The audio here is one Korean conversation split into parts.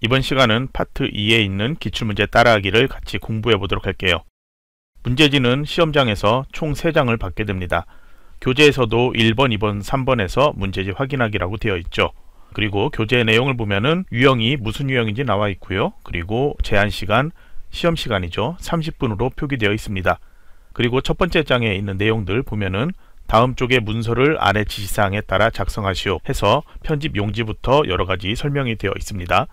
이번 시간은 파트 2에 있는 기출문제 따라하기를 같이 공부해 보도록 할게요. 문제지는 시험장에서 총 3장을 받게 됩니다. 교재에서도 1번, 2번, 3번에서 문제지 확인하기라고 되어 있죠. 그리고 교재 내용을 보면은 유형이 무슨 유형인지 나와 있고요. 그리고 제한시간, 시험시간이죠. 30분으로 표기되어 있습니다. 그리고 첫 번째 장에 있는 내용들 보면은 다음 쪽의 문서를 아래 지시사항에 따라 작성하시오 해서 편집 용지부터 여러가지 설명이 되어 있습니다.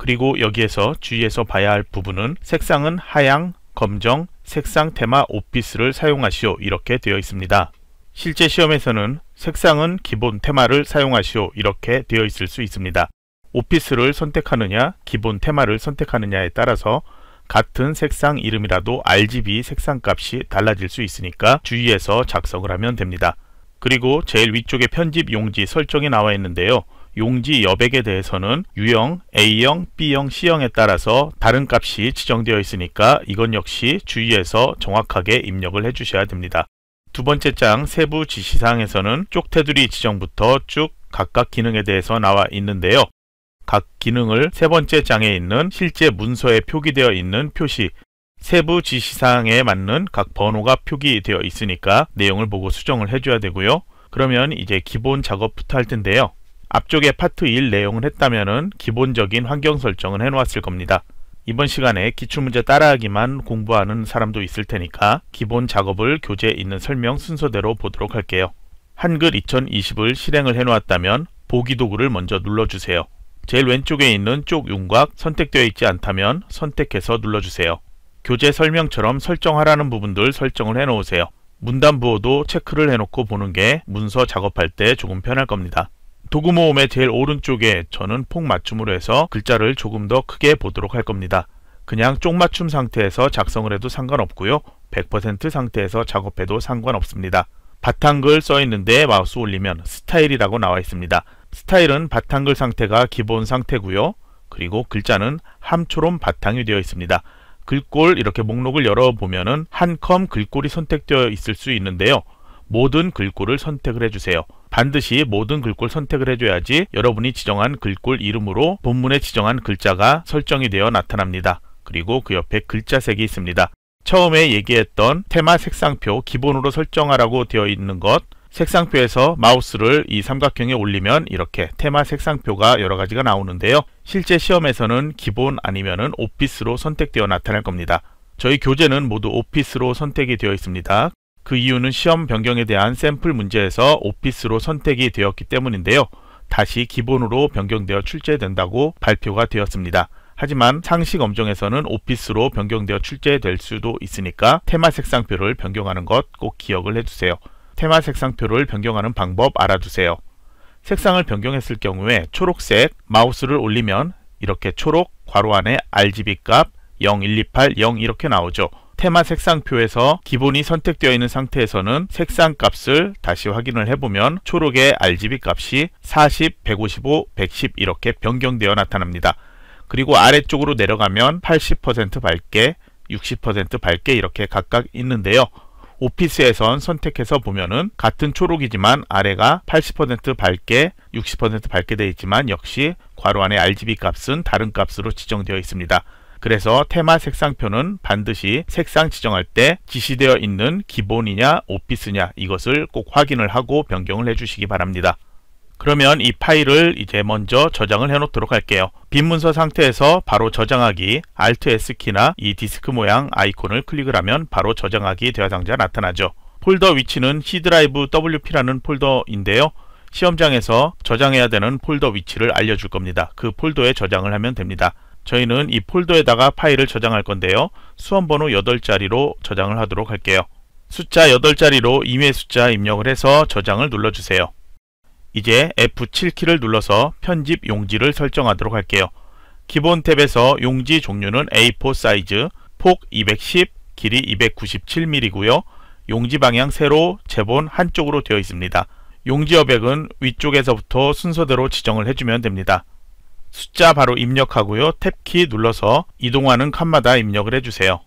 그리고 여기에서 주의해서 봐야 할 부분은 색상은 하향, 검정, 색상 테마 오피스를 사용하시오 이렇게 되어 있습니다. 실제 시험에서는 색상은 기본 테마를 사용하시오 이렇게 되어 있을 수 있습니다. 오피스를 선택하느냐 기본 테마를 선택하느냐에 따라서 같은 색상 이름이라도 RGB 색상값이 달라질 수 있으니까 주의해서 작성을 하면 됩니다. 그리고 제일 위쪽에 편집 용지 설정이 나와 있는데요. 용지 여백에 대해서는 유형 A형, B형, C형에 따라서 다른 값이 지정되어 있으니까 이건 역시 주의해서 정확하게 입력을 해주셔야 됩니다. 두 번째 장 세부 지시사항에서는 쪽 테두리 지정부터 쭉 각각 기능에 대해서 나와 있는데요. 각 기능을 세 번째 장에 있는 실제 문서에 표기되어 있는 표시, 세부 지시사항에 맞는 각 번호가 표기되어 있으니까 내용을 보고 수정을 해줘야 되고요. 그러면 이제 기본 작업부터 할 텐데요. 앞쪽에 파트 1 내용을 했다면 기본적인 환경 설정은 해놓았을 겁니다. 이번 시간에 기출문제 따라하기만 공부하는 사람도 있을 테니까 기본 작업을 교재에 있는 설명 순서대로 보도록 할게요. 한글 2020을 실행을 해놓았다면 보기 도구를 먼저 눌러주세요. 제일 왼쪽에 있는 쪽 윤곽 선택되어 있지 않다면 선택해서 눌러주세요. 교재 설명처럼 설정하라는 부분들 설정을 해놓으세요. 문단 부호도 체크를 해놓고 보는 게 문서 작업할 때 조금 편할 겁니다. 도구 모음의 제일 오른쪽에 저는 폭 맞춤으로 해서 글자를 조금 더 크게 보도록 할 겁니다. 그냥 쪽 맞춤 상태에서 작성을 해도 상관없고요. 100% 상태에서 작업해도 상관없습니다. 바탕글 써있는데 마우스 올리면 스타일이라고 나와 있습니다. 스타일은 바탕글 상태가 기본 상태고요. 그리고 글자는 함초롬 바탕이 되어 있습니다. 글꼴 이렇게 목록을 열어보면 은한컴 글꼴이 선택되어 있을 수 있는데요. 모든 글꼴을 선택을 해주세요. 반드시 모든 글꼴 선택을 해줘야지 여러분이 지정한 글꼴 이름으로 본문에 지정한 글자가 설정이 되어 나타납니다. 그리고 그 옆에 글자색이 있습니다. 처음에 얘기했던 테마 색상표 기본으로 설정하라고 되어 있는 것 색상표에서 마우스를 이 삼각형에 올리면 이렇게 테마 색상표가 여러 가지가 나오는데요. 실제 시험에서는 기본 아니면은 오피스로 선택되어 나타날 겁니다. 저희 교재는 모두 오피스로 선택이 되어 있습니다. 그 이유는 시험 변경에 대한 샘플 문제에서 오피스로 선택이 되었기 때문인데요. 다시 기본으로 변경되어 출제된다고 발표가 되었습니다. 하지만 상식 엄정에서는 오피스로 변경되어 출제될 수도 있으니까 테마 색상표를 변경하는 것 꼭 기억을 해주세요 테마 색상표를 변경하는 방법 알아두세요. 색상을 변경했을 경우에 초록색 마우스를 올리면 이렇게 초록 괄호 안에 RGB 값 0128 0 이렇게 나오죠. 테마 색상표에서 기본이 선택되어 있는 상태에서는 색상 값을 다시 확인을 해보면 초록의 RGB 값이 40, 155, 110 이렇게 변경되어 나타납니다. 그리고 아래쪽으로 내려가면 80% 밝게, 60% 밝게 이렇게 각각 있는데요. 오피스에선 선택해서 보면은 같은 초록이지만 아래가 80% 밝게 60% 밝게 되어 있지만 역시 괄호 안에 RGB 값은 다른 값으로 지정되어 있습니다. 그래서 테마 색상표는 반드시 색상 지정할 때 지시되어 있는 기본이냐 오피스냐 이것을 꼭 확인을 하고 변경을 해주시기 바랍니다. 그러면 이 파일을 이제 먼저 저장을 해 놓도록 할게요. 빈 문서 상태에서 바로 저장하기 Alt S키나 이 디스크 모양 아이콘을 클릭을 하면 바로 저장하기 대화 상자 나타나죠. 폴더 위치는 C드라이브 WP라는 폴더인데요. 시험장에서 저장해야 되는 폴더 위치를 알려줄 겁니다. 그 폴더에 저장을 하면 됩니다. 저희는 이 폴더에다가 파일을 저장할 건데요. 수험번호 8자리로 저장을 하도록 할게요. 숫자 8자리로 임의 숫자 입력을 해서 저장을 눌러주세요. 이제 F7키를 눌러서 편집 용지를 설정하도록 할게요. 기본 탭에서 용지 종류는 A4 사이즈, 폭 210, 길이 297mm이고요. 용지 방향 세로, 제본 한쪽으로 되어 있습니다. 용지 여백은 위쪽에서부터 순서대로 지정을 해주면 됩니다. 숫자 바로 입력하고요. 탭키 눌러서 이동하는 칸마다 입력을 해주세요.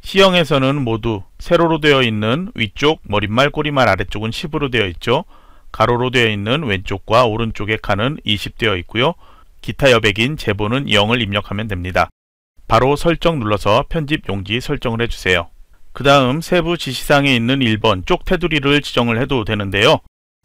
시형에서는 모두 세로로 되어 있는 위쪽 머릿말 꼬리말 아래쪽은 10으로 되어 있죠. 가로로 되어 있는 왼쪽과 오른쪽의 칸은 20 되어 있고요. 기타 여백인 제보는 0을 입력하면 됩니다. 바로 설정 눌러서 편집 용지 설정을 해주세요. 그 다음 세부 지시상에 있는 1번 쪽 테두리를 지정을 해도 되는데요.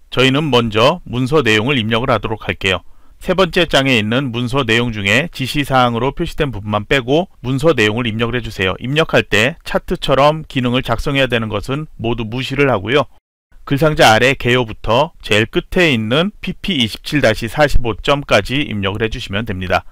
저희는 먼저 문서 내용을 입력을 하도록 할게요. 세 번째 장에 있는 문서 내용 중에 지시사항으로 표시된 부분만 빼고 문서 내용을 입력을 해주세요. 입력할 때 차트처럼 기능을 작성해야 되는 것은 모두 무시를 하고요. 글상자 아래 개요부터 제일 끝에 있는 pp27-45점까지 입력을 해주시면 됩니다.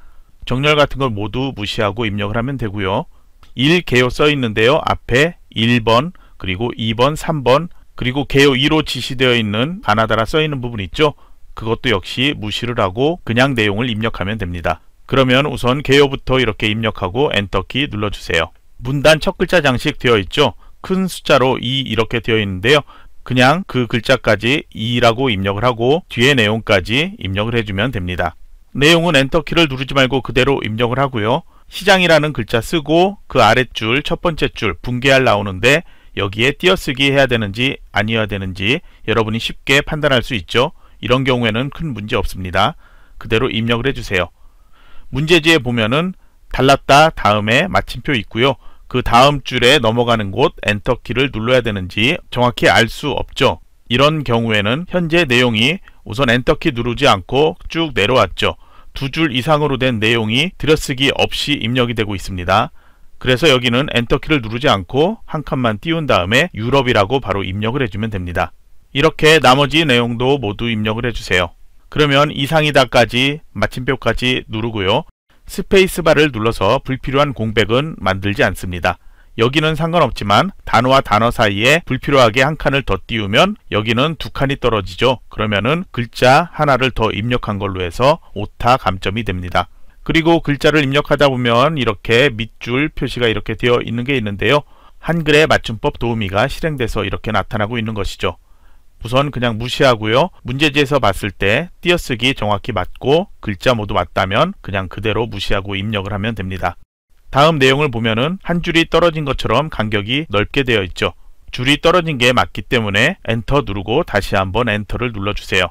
정렬 같은 걸 모두 무시하고 입력을 하면 되고요. 1 개요 써 있는데요. 앞에 1번 그리고 2번 3번 그리고 개요 2로 지시되어 있는 가나다라 써 있는 부분 있죠. 그것도 역시 무시를 하고 그냥 내용을 입력하면 됩니다. 그러면 우선 개요부터 이렇게 입력하고 엔터키 눌러주세요. 문단 첫 글자 장식 되어 있죠? 큰 숫자로 2 이렇게 되어 있는데요. 그냥 그 글자까지 2라고 입력을 하고 뒤에 내용까지 입력을 해주면 됩니다. 내용은 엔터키를 누르지 말고 그대로 입력을 하고요. 시장이라는 글자 쓰고 그 아랫줄 첫 번째 줄붕괴할 나오는데 여기에 띄어쓰기 해야 되는지 아니어야 되는지 여러분이 쉽게 판단할 수 있죠. 이런 경우에는 큰 문제 없습니다. 그대로 입력을 해주세요. 문제지에 보면은 달랐다 다음에 마침표 있고요. 그 다음 줄에 넘어가는 곳 엔터키를 눌러야 되는지 정확히 알 수 없죠. 이런 경우에는 현재 내용이 우선 엔터키 누르지 않고 쭉 내려왔죠. 두 줄 이상으로 된 내용이 들여쓰기 없이 입력이 되고 있습니다. 그래서 여기는 엔터키를 누르지 않고 한 칸만 띄운 다음에 유럽이라고 바로 입력을 해주면 됩니다. 이렇게 나머지 내용도 모두 입력을 해주세요. 그러면 이상이다까지 마침표까지 누르고요. 스페이스바를 눌러서 불필요한 공백은 만들지 않습니다. 여기는 상관없지만 단어와 단어 사이에 불필요하게 한 칸을 더 띄우면 여기는 두 칸이 떨어지죠. 그러면은 글자 하나를 더 입력한 걸로 해서 오타 감점이 됩니다. 그리고 글자를 입력하다 보면 이렇게 밑줄 표시가 이렇게 되어 있는 게 있는데요. 한글의 맞춤법 도우미가 실행돼서 이렇게 나타나고 있는 것이죠. 우선 그냥 무시하고요. 문제지에서 봤을 때 띄어쓰기 정확히 맞고 글자 모두 맞다면 그냥 그대로 무시하고 입력을 하면 됩니다. 다음 내용을 보면은 한 줄이 떨어진 것처럼 간격이 넓게 되어 있죠. 줄이 떨어진 게 맞기 때문에 엔터 누르고 다시 한번 엔터를 눌러주세요.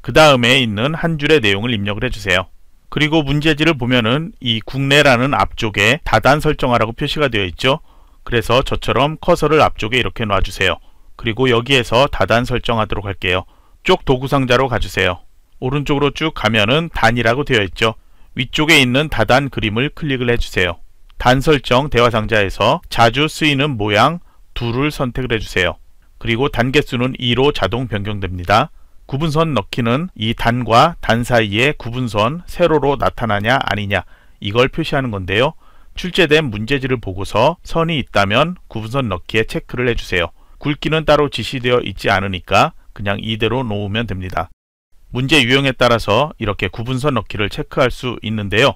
그 다음에 있는 한 줄의 내용을 입력을 해주세요. 그리고 문제지를 보면은 이 국내라는 앞쪽에 다단 설정하라고 표시가 되어 있죠. 그래서 저처럼 커서를 앞쪽에 이렇게 놔주세요. 그리고 여기에서 다단 설정하도록 할게요. 쪽 도구 상자로 가주세요. 오른쪽으로 쭉 가면은 단이라고 되어 있죠. 위쪽에 있는 다단 그림을 클릭을 해주세요. 단 설정 대화 상자에서 자주 쓰이는 모양 둘을 선택을 해주세요. 그리고 단계수는 2로 자동 변경됩니다. 구분선 넣기는 이 단과 단 사이에 구분선 세로로 나타나냐 아니냐 이걸 표시하는 건데요. 출제된 문제지를 보고서 선이 있다면 구분선 넣기에 체크를 해주세요. 굵기는 따로 지시되어 있지 않으니까 그냥 이대로 놓으면 됩니다. 문제 유형에 따라서 이렇게 구분선 넣기를 체크할 수 있는데요.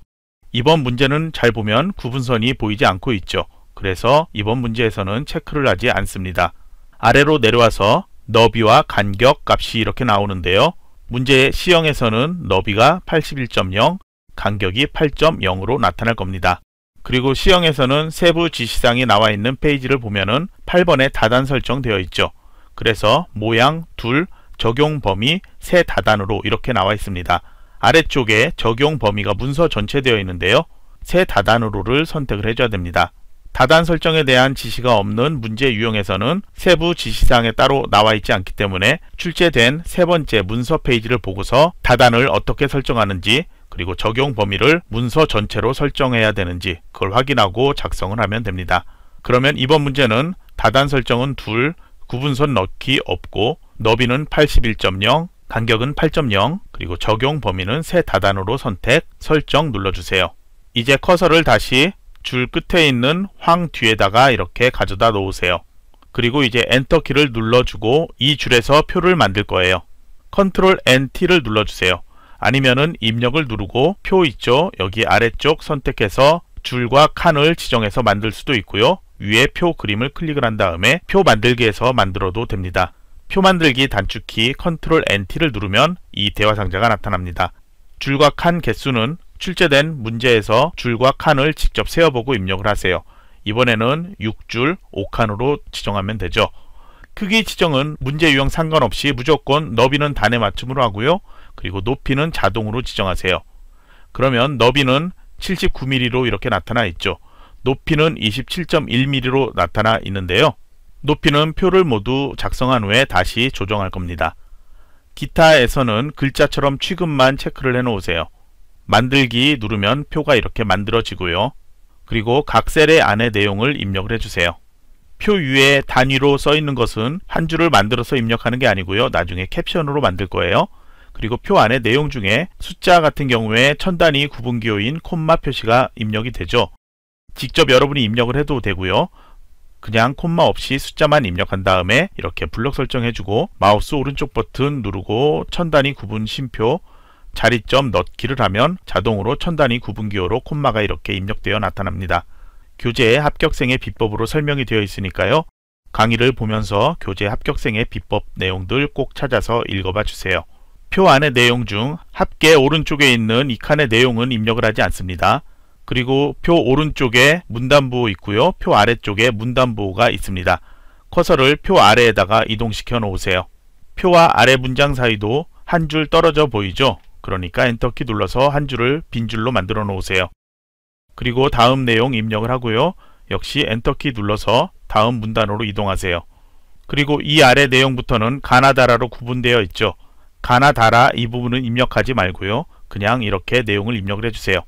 이번 문제는 잘 보면 구분선이 보이지 않고 있죠. 그래서 이번 문제에서는 체크를 하지 않습니다. 아래로 내려와서 너비와 간격 값이 이렇게 나오는데요. 문제 의시형에서는 너비가 81.0, 간격이 8.0으로 나타날 겁니다. 그리고 시형에서는 세부 지시상이 나와 있는 페이지를 보면은 8번에 다단 설정되어 있죠. 그래서 모양, 둘, 적용 범위, 세 다단으로 이렇게 나와 있습니다. 아래쪽에 적용 범위가 문서 전체 되어 있는데요. 세 다단으로를 선택을 해줘야 됩니다. 다단 설정에 대한 지시가 없는 문제 유형에서는 세부 지시사항에 따로 나와 있지 않기 때문에 출제된 세 번째 문서 페이지를 보고서 다단을 어떻게 설정하는지 그리고 적용 범위를 문서 전체로 설정해야 되는지 그걸 확인하고 작성을 하면 됩니다. 그러면 이번 문제는 다단 설정은 둘, 구분선 넣기 없고 너비는 81.0, 간격은 8.0, 그리고 적용 범위는 새 다단으로 선택, 설정 눌러주세요. 이제 커서를 다시 줄 끝에 있는 황 뒤에다가 이렇게 가져다 놓으세요. 그리고 이제 엔터 키를 눌러주고 이 줄에서 표를 만들 거예요. 컨트롤 N, T를 눌러주세요. 아니면은 입력을 누르고 표 있죠? 여기 아래쪽 선택해서 줄과 칸을 지정해서 만들 수도 있고요. 위에 표 그림을 클릭을 한 다음에 표 만들기에서 만들어도 됩니다. 표 만들기 단축키 컨트롤 n 티를 누르면 이 대화 상자가 나타납니다. 줄과 칸 개수는 출제된 문제에서 줄과 칸을 직접 세어보고 입력을 하세요. 이번에는 6줄 5칸으로 지정하면 되죠. 크기 지정은 문제 유형 상관없이 무조건 너비는 단에 맞춤으로 하고요. 그리고 높이는 자동으로 지정하세요. 그러면 너비는 79mm로 이렇게 나타나 있죠. 높이는 27.1mm로 나타나 있는데요. 높이는 표를 모두 작성한 후에 다시 조정할 겁니다. 기타에서는 글자처럼 취급만 체크를 해놓으세요. 만들기 누르면 표가 이렇게 만들어지고요. 그리고 각 셀의 안에 내용을 입력을 해주세요. 표 위에 단위로 써있는 것은 한 줄을 만들어서 입력하는 게 아니고요. 나중에 캡션으로 만들 거예요. 그리고 표안에 내용 중에 숫자 같은 경우에 천 단위 구분기호인 콤마 표시가 입력이 되죠. 직접 여러분이 입력을 해도 되고요. 그냥 콤마 없이 숫자만 입력한 다음에 이렇게 블럭 설정해주고 마우스 오른쪽 버튼 누르고 천 단위 구분 심표 자리점 넣기를 하면 자동으로 천 단위 구분기호로 콤마가 이렇게 입력되어 나타납니다. 교재에 합격생의 비법으로 설명이 되어 있으니까요. 강의를 보면서 교재 합격생의 비법 내용들 꼭 찾아서 읽어봐 주세요. 표 안의 내용 중 합계 오른쪽에 있는 이 칸의 내용은 입력을 하지 않습니다. 그리고 표 오른쪽에 문단부 있고요. 표 아래쪽에 문단부가 있습니다. 커서를 표 아래에다가 이동시켜 놓으세요. 표와 아래 문장 사이도 한 줄 떨어져 보이죠? 그러니까 엔터키 눌러서 한 줄을 빈줄로 만들어 놓으세요. 그리고 다음 내용 입력을 하고요. 역시 엔터키 눌러서 다음 문단으로 이동하세요. 그리고 이 아래 내용부터는 가나다라로 구분되어 있죠. 가나다라 이 부분은 입력하지 말고요. 그냥 이렇게 내용을 입력을 해주세요.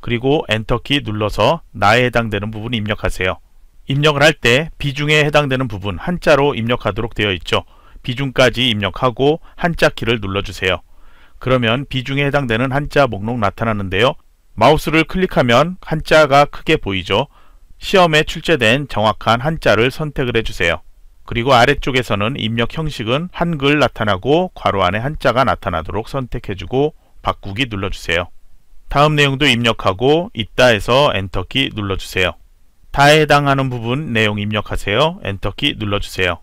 그리고 엔터키 눌러서 나에 해당되는 부분 입력하세요. 입력을 할 때 비중에 해당되는 부분 한자로 입력하도록 되어 있죠. 비중까지 입력하고 한자 키를 눌러주세요. 그러면 비중에 해당되는 한자 목록 나타나는데요. 마우스를 클릭하면 한자가 크게 보이죠. 시험에 출제된 정확한 한자를 선택을 해주세요. 그리고 아래쪽에서는 입력 형식은 한글 나타나고 괄호 안에 한자가 나타나도록 선택해주고 바꾸기 눌러주세요. 다음 내용도 입력하고 있다에서 엔터키 눌러주세요. 다에 해당하는 부분 내용 입력하세요. 엔터키 눌러주세요.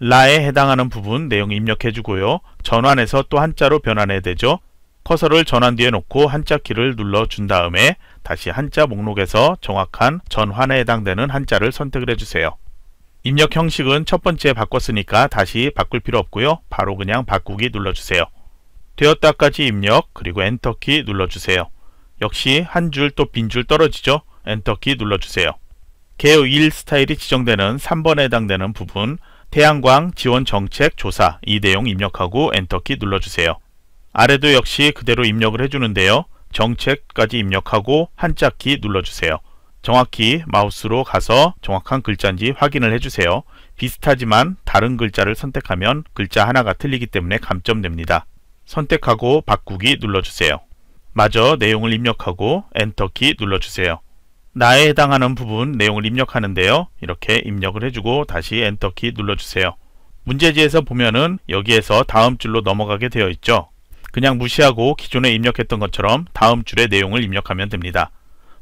라에 해당하는 부분 내용 입력해주고요. 전환해서또 한자로 변환해야 되죠. 커서를 전환 뒤에 놓고 한자키를 눌러준 다음에 다시 한자 목록에서 정확한 전환에 해당되는 한자를 선택을 해주세요. 입력 형식은 첫 번째 바꿨으니까 다시 바꿀 필요 없고요. 바로 그냥 바꾸기 눌러주세요. 되었다까지 입력 그리고 엔터키 눌러주세요. 역시 한 줄 또 빈 줄 떨어지죠? 엔터키 눌러주세요. 개요 1 스타일이 지정되는 3번에 해당되는 부분 태양광 지원 정책 조사 이 내용 입력하고 엔터키 눌러주세요. 아래도 역시 그대로 입력을 해주는데요. 정책까지 입력하고 한자 키 눌러주세요. 정확히 마우스로 가서 정확한 글자인지 확인을 해주세요. 비슷하지만 다른 글자를 선택하면 글자 하나가 틀리기 때문에 감점됩니다. 선택하고 바꾸기 눌러주세요. 마저 내용을 입력하고 엔터키 눌러주세요. 나에 해당하는 부분 내용을 입력하는데요. 이렇게 입력을 해주고 다시 엔터키 눌러주세요. 문제지에서 보면은 여기에서 다음 줄로 넘어가게 되어 있죠. 그냥 무시하고 기존에 입력했던 것처럼 다음 줄의 내용을 입력하면 됩니다.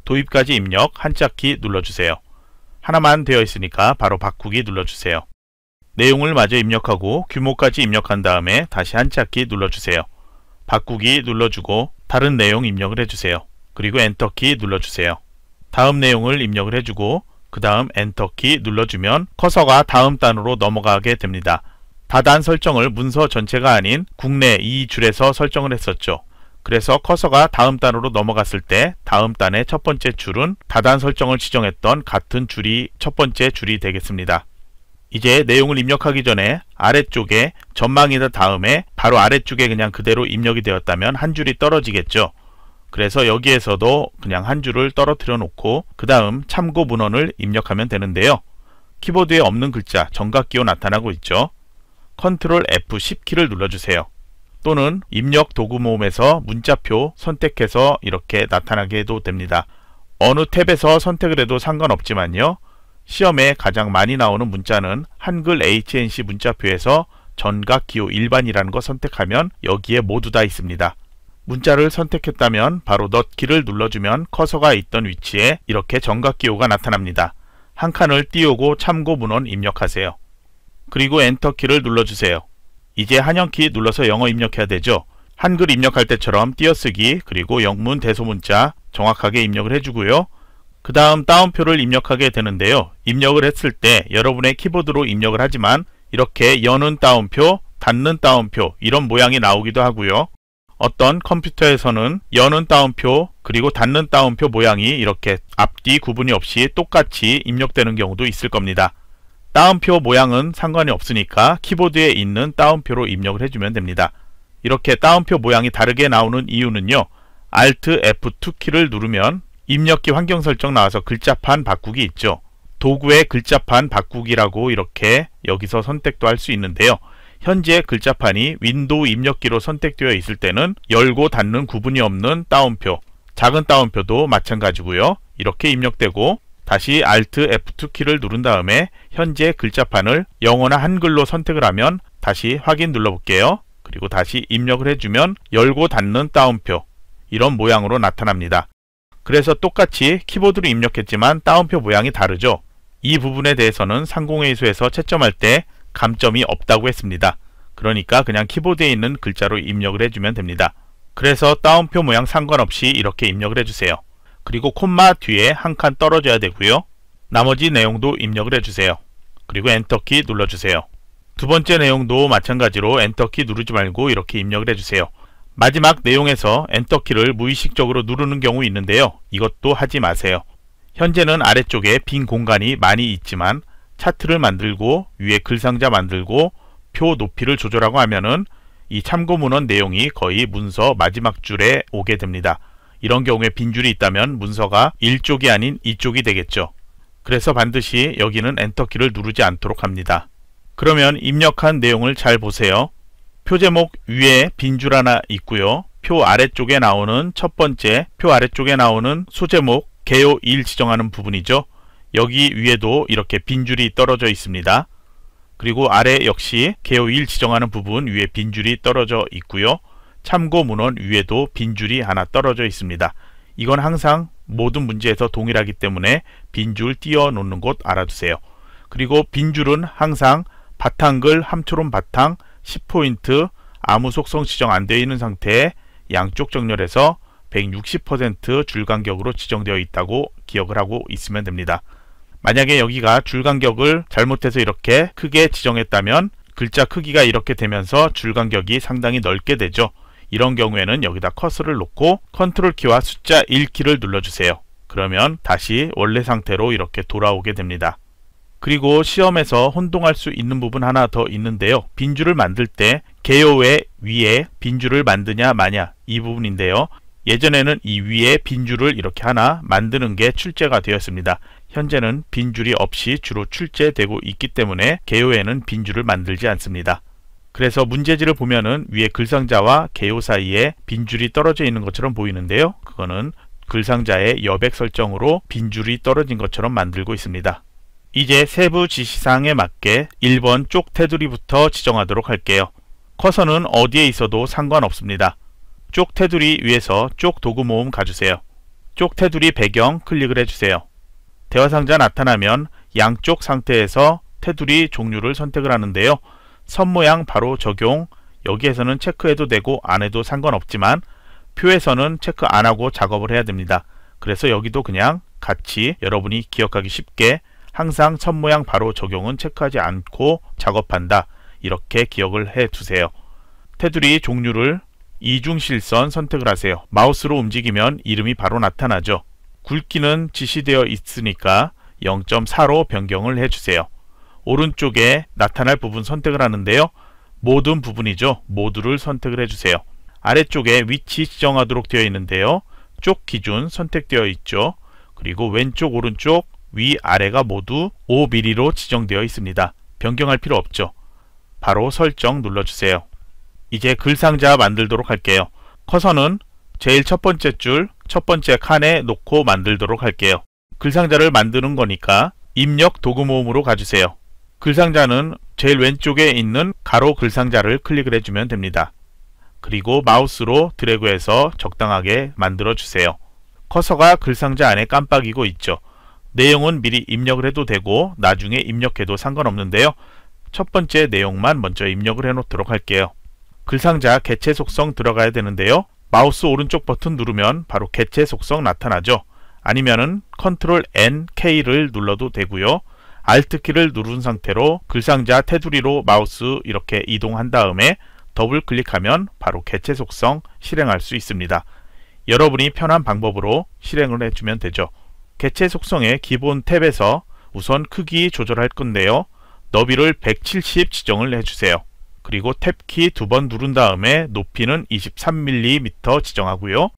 도입까지 입력 한자키 눌러주세요. 하나만 되어 있으니까 바로 바꾸기 눌러주세요. 내용을 마저 입력하고 규모까지 입력한 다음에 다시 한자키 눌러주세요. 바꾸기 눌러주고 다른 내용 입력을 해주세요. 그리고 엔터키 눌러주세요. 다음 내용을 입력을 해주고 그 다음 엔터키 눌러주면 커서가 다음 단으로 넘어가게 됩니다. 다단 설정을 문서 전체가 아닌 국내 이줄에서 설정을 했었죠. 그래서 커서가 다음 단으로 넘어갔을 때 다음 단의 첫 번째 줄은 다단 설정을 지정했던 같은 줄이 첫 번째 줄이 되겠습니다. 이제 내용을 입력하기 전에 아래쪽에 전망이다 다음에 바로 아래쪽에 그냥 그대로 입력이 되었다면 한 줄이 떨어지겠죠. 그래서 여기에서도 그냥 한 줄을 떨어뜨려 놓고 그 다음 참고 문헌을 입력하면 되는데요. 키보드에 없는 글자 정각기호 나타나고 있죠. 컨트롤 F10키를 눌러주세요. 또는 입력 도구 모음에서 문자표 선택해서 이렇게 나타나게 해도 됩니다. 어느 탭에서 선택을 해도 상관없지만요. 시험에 가장 많이 나오는 문자는 한글 HNC 문자표에서 전각 기호 일반이라는 거 선택하면 여기에 모두 다 있습니다. 문자를 선택했다면 바로 넣기를 눌러주면 커서가 있던 위치에 이렇게 전각 기호가 나타납니다. 한 칸을 띄우고 참고 문헌 입력하세요. 그리고 엔터키를 눌러주세요. 이제 한영키 눌러서 영어 입력해야 되죠. 한글 입력할 때처럼 띄어쓰기 그리고 영문 대소문자 정확하게 입력을 해주고요. 그 다음 따옴표를 입력하게 되는데요. 입력을 했을 때 여러분의 키보드로 입력을 하지만 이렇게 여는 따옴표 닫는 따옴표 이런 모양이 나오기도 하고요. 어떤 컴퓨터에서는 여는 따옴표 그리고 닫는 따옴표 모양이 이렇게 앞뒤 구분이 없이 똑같이 입력되는 경우도 있을 겁니다. 따옴표 모양은 상관이 없으니까 키보드에 있는 따옴표로 입력을 해주면 됩니다. 이렇게 따옴표 모양이 다르게 나오는 이유는요. Alt F2 키를 누르면 입력기 환경 설정 나와서 글자판 바꾸기 있죠. 도구의 글자판 바꾸기라고 이렇게 여기서 선택도 할 수 있는데요. 현재 글자판이 윈도우 입력기로 선택되어 있을 때는 열고 닫는 구분이 없는 따옴표, 작은 따옴표도 마찬가지고요. 이렇게 입력되고 다시 Alt F2 키를 누른 다음에 현재 글자판을 영어나 한글로 선택을 하면 다시 확인 눌러볼게요. 그리고 다시 입력을 해주면 열고 닫는 따옴표 이런 모양으로 나타납니다. 그래서 똑같이 키보드로 입력했지만 따옴표 모양이 다르죠. 이 부분에 대해서는 상공회의소에서 채점할 때 감점이 없다고 했습니다. 그러니까 그냥 키보드에 있는 글자로 입력을 해주면 됩니다. 그래서 따옴표 모양 상관없이 이렇게 입력을 해주세요. 그리고 콤마 뒤에 한 칸 떨어져야 되고요. 나머지 내용도 입력을 해주세요. 그리고 엔터키 눌러주세요. 두 번째 내용도 마찬가지로 엔터키 누르지 말고 이렇게 입력을 해주세요. 마지막 내용에서 엔터키를 무의식적으로 누르는 경우 있는데요. 이것도 하지 마세요. 현재는 아래쪽에 빈 공간이 많이 있지만 차트를 만들고 위에 글상자 만들고 표 높이를 조절하고 하면은 이 참고문헌 내용이 거의 문서 마지막 줄에 오게 됩니다. 이런 경우에 빈줄이 있다면 문서가 1쪽이 아닌 2쪽이 되겠죠. 그래서 반드시 여기는 엔터키를 누르지 않도록 합니다. 그러면 입력한 내용을 잘 보세요. 표 제목 위에 빈줄 하나 있고요. 표 아래쪽에 나오는 첫 번째, 표 아래쪽에 나오는 소제목 개요 1 지정하는 부분이죠. 여기 위에도 이렇게 빈 줄이 떨어져 있습니다. 그리고 아래 역시 개요 1 지정하는 부분 위에 빈 줄이 떨어져 있고요. 참고 문헌 위에도 빈 줄이 하나 떨어져 있습니다. 이건 항상 모든 문제에서 동일하기 때문에 빈줄 띄어 놓는 곳 알아두세요. 그리고 빈 줄은 항상 바탕글 함초론 바탕 10포인트 아무 속성 지정 안 되어 있는 상태에 양쪽 정렬에서160% 줄간격으로 지정되어 있다고 기억을 하고 있으면 됩니다. 만약에 여기가 줄간격을 잘못해서 이렇게 크게 지정했다면 글자 크기가 이렇게 되면서 줄간격이 상당히 넓게 되죠. 이런 경우에는 여기다 커서를 놓고 컨트롤 키와 숫자 1키를 눌러주세요. 그러면 다시 원래 상태로 이렇게 돌아오게 됩니다. 그리고 시험에서 혼동할 수 있는 부분 하나 더 있는데요. 빈줄을 만들 때 개요의 위에 빈줄을 만드냐 마냐 이 부분인데요. 예전에는 이 위에 빈줄을 이렇게 하나 만드는 게 출제가 되었습니다. 현재는 빈줄이 없이 주로 출제되고 있기 때문에 개요에는 빈줄을 만들지 않습니다. 그래서 문제지를 보면은 위에 글상자와 개요 사이에 빈 줄이 떨어져 있는 것처럼 보이는데요. 그거는 글상자의 여백 설정으로 빈 줄이 떨어진 것처럼 만들고 있습니다. 이제 세부 지시사항에 맞게 1번 쪽 테두리부터 지정하도록 할게요. 커서는 어디에 있어도 상관없습니다. 쪽 테두리 위에서 쪽 도구 모음 가주세요. 쪽 테두리 배경 클릭을 해주세요. 대화상자 나타나면 양쪽 상태에서 테두리 종류를 선택을 하는데요. 선 모양 바로 적용 여기에서는 체크해도 되고 안 해도 상관없지만 표에서는 체크 안 하고 작업을 해야 됩니다. 그래서 여기도 그냥 같이 여러분이 기억하기 쉽게 항상 선 모양 바로 적용은 체크하지 않고 작업한다. 이렇게 기억을 해 두세요. 테두리 종류를 이중실선 선택을 하세요. 마우스로 움직이면 이름이 바로 나타나죠. 굵기는 지시되어 있으니까 0.4로 변경을 해주세요. 오른쪽에 나타날 부분 선택을 하는데요. 모든 부분이죠. 모두를 선택을 해주세요. 아래쪽에 위치 지정하도록 되어 있는데요. 쪽 기준 선택되어 있죠. 그리고 왼쪽 오른쪽 위아래가 모두 5mm로 지정되어 있습니다. 변경할 필요 없죠. 바로 설정 눌러주세요. 이제 글상자 만들도록 할게요. 커서는 제일 첫 번째 줄, 첫 번째 칸에 놓고 만들도록 할게요. 글상자를 만드는 거니까 입력 도구 모음으로 가주세요. 글상자는 제일 왼쪽에 있는 가로 글상자를 클릭을 해주면 됩니다. 그리고 마우스로 드래그해서 적당하게 만들어주세요. 커서가 글상자 안에 깜빡이고 있죠. 내용은 미리 입력을 해도 되고 나중에 입력해도 상관없는데요. 첫 번째 내용만 먼저 입력을 해놓도록 할게요. 글상자 개체 속성 들어가야 되는데요. 마우스 오른쪽 버튼 누르면 바로 개체 속성 나타나죠. 아니면은 Ctrl N, K를 눌러도 되고요. Alt키를 누른 상태로 글상자 테두리로 마우스 이렇게 이동한 다음에 더블 클릭하면 바로 개체 속성 실행할 수 있습니다. 여러분이 편한 방법으로 실행을 해주면 되죠. 개체 속성의 기본 탭에서 우선 크기 조절할 건데요. 너비를 170 지정을 해주세요. 그리고 탭 키 두 번 누른 다음에 높이는 23mm 지정하고요.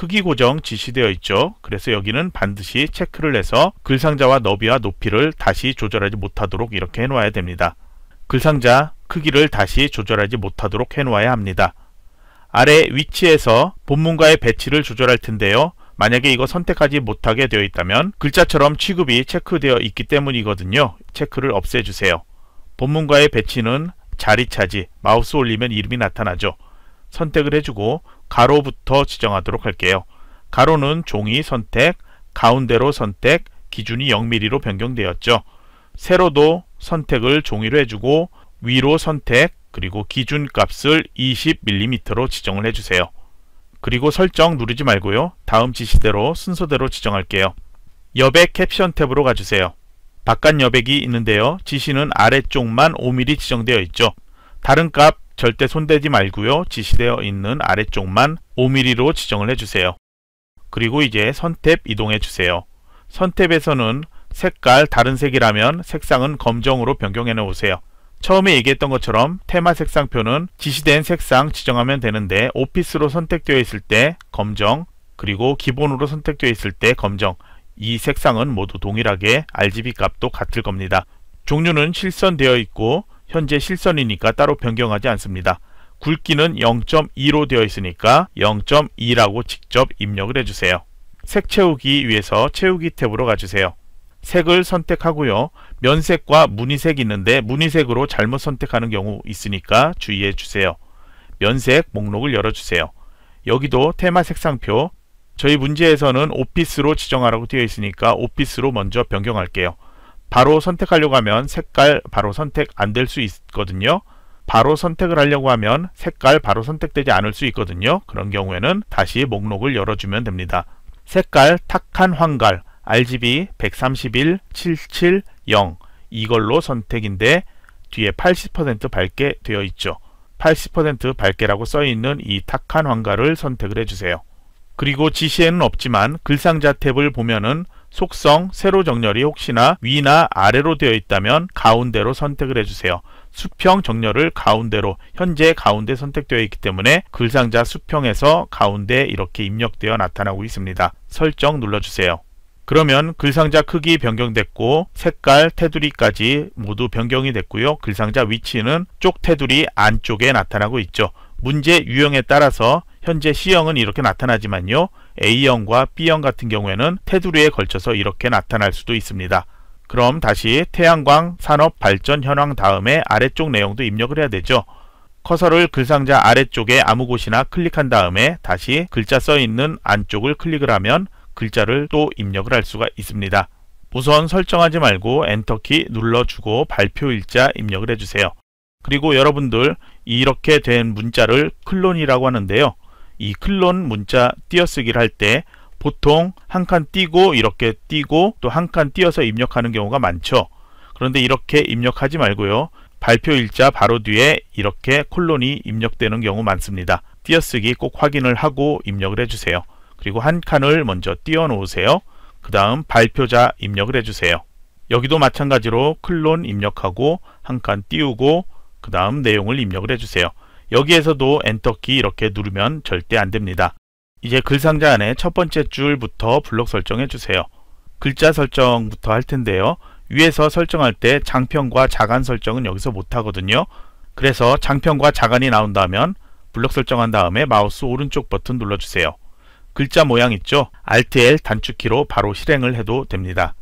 크기 고정 지시되어 있죠. 그래서 여기는 반드시 체크를 해서 글상자와 너비와 높이를 다시 조절하지 못하도록 이렇게 해놓아야 됩니다. 글상자 크기를 다시 조절하지 못하도록 해놓아야 합니다. 아래 위치에서 본문과의 배치를 조절할 텐데요. 만약에 이거 선택하지 못하게 되어 있다면 글자처럼 취급이 체크되어 있기 때문이거든요. 체크를 없애주세요. 본문과의 배치는 자리 차지, 마우스 올리면 이름이 나타나죠. 선택을 해주고 가로부터 지정하도록 할게요. 가로는 종이 선택, 가운데로 선택, 기준이 0mm로 변경되었죠. 세로도 선택을 종이로 해주고 위로 선택, 그리고 기준값을 20mm로 지정을 해주세요. 그리고 설정 누르지 말고요. 다음 지시대로 순서대로 지정할게요. 여백 캡션 탭으로 가주세요. 바깥 여백이 있는데요. 지시는 아래쪽만 5mm 지정되어 있죠. 다른 값 절대 손대지 말고요. 지시되어 있는 아래쪽만 5mm로 지정을 해주세요. 그리고 이제 선탭 이동해주세요. 선탭에서는 색깔 다른 색이라면 색상은 검정으로 변경해 놓으세요. 처음에 얘기했던 것처럼 테마 색상표는 지시된 색상 지정하면 되는데 오피스로 선택되어 있을 때 검정 그리고 기본으로 선택되어 있을 때 검정 이 색상은 모두 동일하게 RGB 값도 같을 겁니다. 종류는 실선되어 있고 현재 실선이니까 따로 변경하지 않습니다. 굵기는 0.2로 되어 있으니까 0.2라고 직접 입력을 해주세요. 색 채우기 위해서 채우기 탭으로 가주세요. 색을 선택하고요. 면색과 무늬색 있는데 무늬색으로 잘못 선택하는 경우 있으니까 주의해 주세요. 면색 목록을 열어주세요. 여기도 테마 색상표 저희 문제에서는 오피스로 지정하라고 되어 있으니까 오피스로 먼저 변경할게요. 바로 선택하려고 하면 색깔 바로 선택 안 될 수 있거든요. 바로 선택을 하려고 하면 색깔 바로 선택되지 않을 수 있거든요. 그런 경우에는 다시 목록을 열어주면 됩니다. 색깔 탁한 황갈 RGB 131 77 0 이걸로 선택인데 뒤에 80% 밝게 되어 있죠. 80% 밝게라고 써있는 이 탁한 황가을 선택을 해주세요. 그리고 지시에는 없지만 글상자 탭을 보면은 속성 세로 정렬이 혹시나 위나 아래로 되어 있다면 가운데로 선택을 해주세요. 수평 정렬을 가운데로 현재 가운데 선택되어 있기 때문에 글상자 수평에서 가운데 이렇게 입력되어 나타나고 있습니다. 설정 눌러주세요. 그러면 글상자 크기 변경됐고 색깔 테두리까지 모두 변경이 됐고요. 글상자 위치는 쪽 테두리 안쪽에 나타나고 있죠. 문제 유형에 따라서 현재 C형은 이렇게 나타나지만요. A형과 B형 같은 경우에는 테두리에 걸쳐서 이렇게 나타날 수도 있습니다. 그럼 다시 태양광 산업 발전 현황 다음에 아래쪽 내용도 입력을 해야 되죠. 커서를 글상자 아래쪽에 아무 곳이나 클릭한 다음에 다시 글자 써 있는 안쪽을 클릭을 하면 글자를 또 입력을 할 수가 있습니다. 우선 설정하지 말고 엔터키 눌러주고 발표일자 입력을 해주세요. 그리고 여러분들 이렇게 된 문자를 클론이라고 하는데요. 이 클론 문자 띄어쓰기를 할 때 보통 한 칸 띄고 이렇게 띄고 또 한 칸 띄어서 입력하는 경우가 많죠. 그런데 이렇게 입력하지 말고요. 발표 일자 바로 뒤에 이렇게 콜론이 입력되는 경우 많습니다. 띄어쓰기 꼭 확인을 하고 입력을 해주세요. 그리고 한 칸을 먼저 띄워 놓으세요. 그 다음 발표자 입력을 해주세요. 여기도 마찬가지로 클론 입력하고 한 칸 띄우고 그 다음 내용을 입력을 해주세요. 여기에서도 엔터키 이렇게 누르면 절대 안됩니다. 이제 글상자 안에 첫 번째 줄부터 블록 설정해 주세요. 글자 설정부터 할 텐데요. 위에서 설정할 때 장편과 자간 설정은 여기서 못하거든요. 그래서 장편과 자간이 나온다면 블록 설정한 다음에 마우스 오른쪽 버튼 눌러주세요. 글자 모양 있죠? Alt-L 단축키로 바로 실행을 해도 됩니다.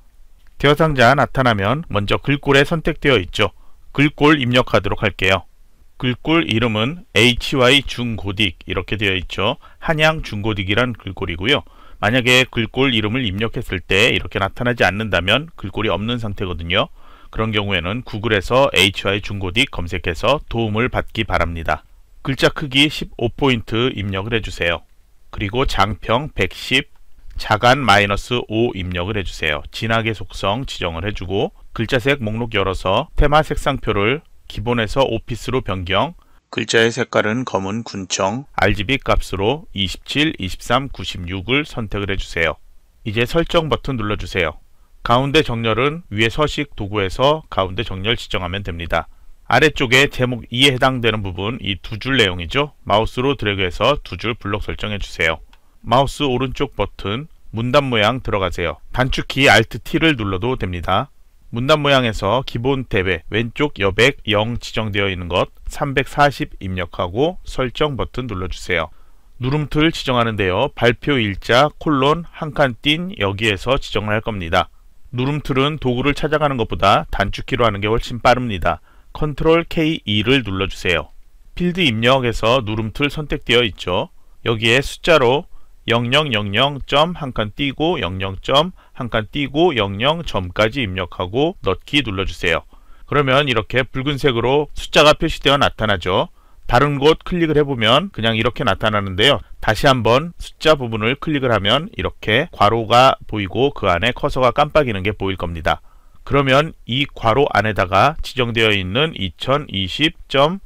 대화 상자 나타나면 먼저 글꼴에 선택되어 있죠. 글꼴 입력하도록 할게요. 글꼴 이름은 HY 중고딕 이렇게 되어 있죠. 한양 중고딕이란 글꼴이고요. 만약에 글꼴 이름을 입력했을 때 이렇게 나타나지 않는다면 글꼴이 없는 상태거든요. 그런 경우에는 구글에서 HY 중고딕 검색해서 도움을 받기 바랍니다. 글자 크기 15포인트 입력을 해주세요. 그리고 장평 110, 자간 마이너스 5 입력을 해주세요. 진하게 속성 지정을 해주고 글자색 목록 열어서 테마 색상표를 기본에서 오피스로 변경 글자의 색깔은 검은 군청 RGB 값으로 27, 23, 96을 선택을 해주세요. 이제 설정 버튼 눌러주세요. 가운데 정렬은 위에 서식 도구에서 가운데 정렬 지정하면 됩니다. 아래쪽에 제목 2에 해당되는 부분 이 두 줄 내용이죠. 마우스로 드래그해서 두 줄 블록 설정해주세요. 마우스 오른쪽 버튼 문단 모양 들어가세요. 단축키 Alt-T를 눌러도 됩니다. 문단 모양에서 기본 탭에 왼쪽 여백 0 지정되어 있는 것 340 입력하고 설정 버튼 눌러주세요. 누름틀 지정하는데요. 발표 일자 콜론 한 칸 띈 여기에서 지정을 할 겁니다. 누름틀은 도구를 찾아가는 것보다 단축키로 하는 게 훨씬 빠릅니다. 컨트롤 K2를 눌러주세요. 필드 입력에서 누름틀 선택되어 있죠. 여기에 숫자로 0000. 한 칸 띄고 00. 한칸 띄고 00 점까지 입력하고 넣기 눌러주세요. 그러면 이렇게 붉은색으로 숫자가 표시되어 나타나죠. 다른 곳 클릭을 해보면 그냥 이렇게 나타나는데요. 다시 한번 숫자 부분을 클릭을 하면 이렇게 괄호가 보이고 그 안에 커서가 깜빡이는 게 보일 겁니다. 그러면 이 괄호 안에다가 지정되어 있는 2020. 점한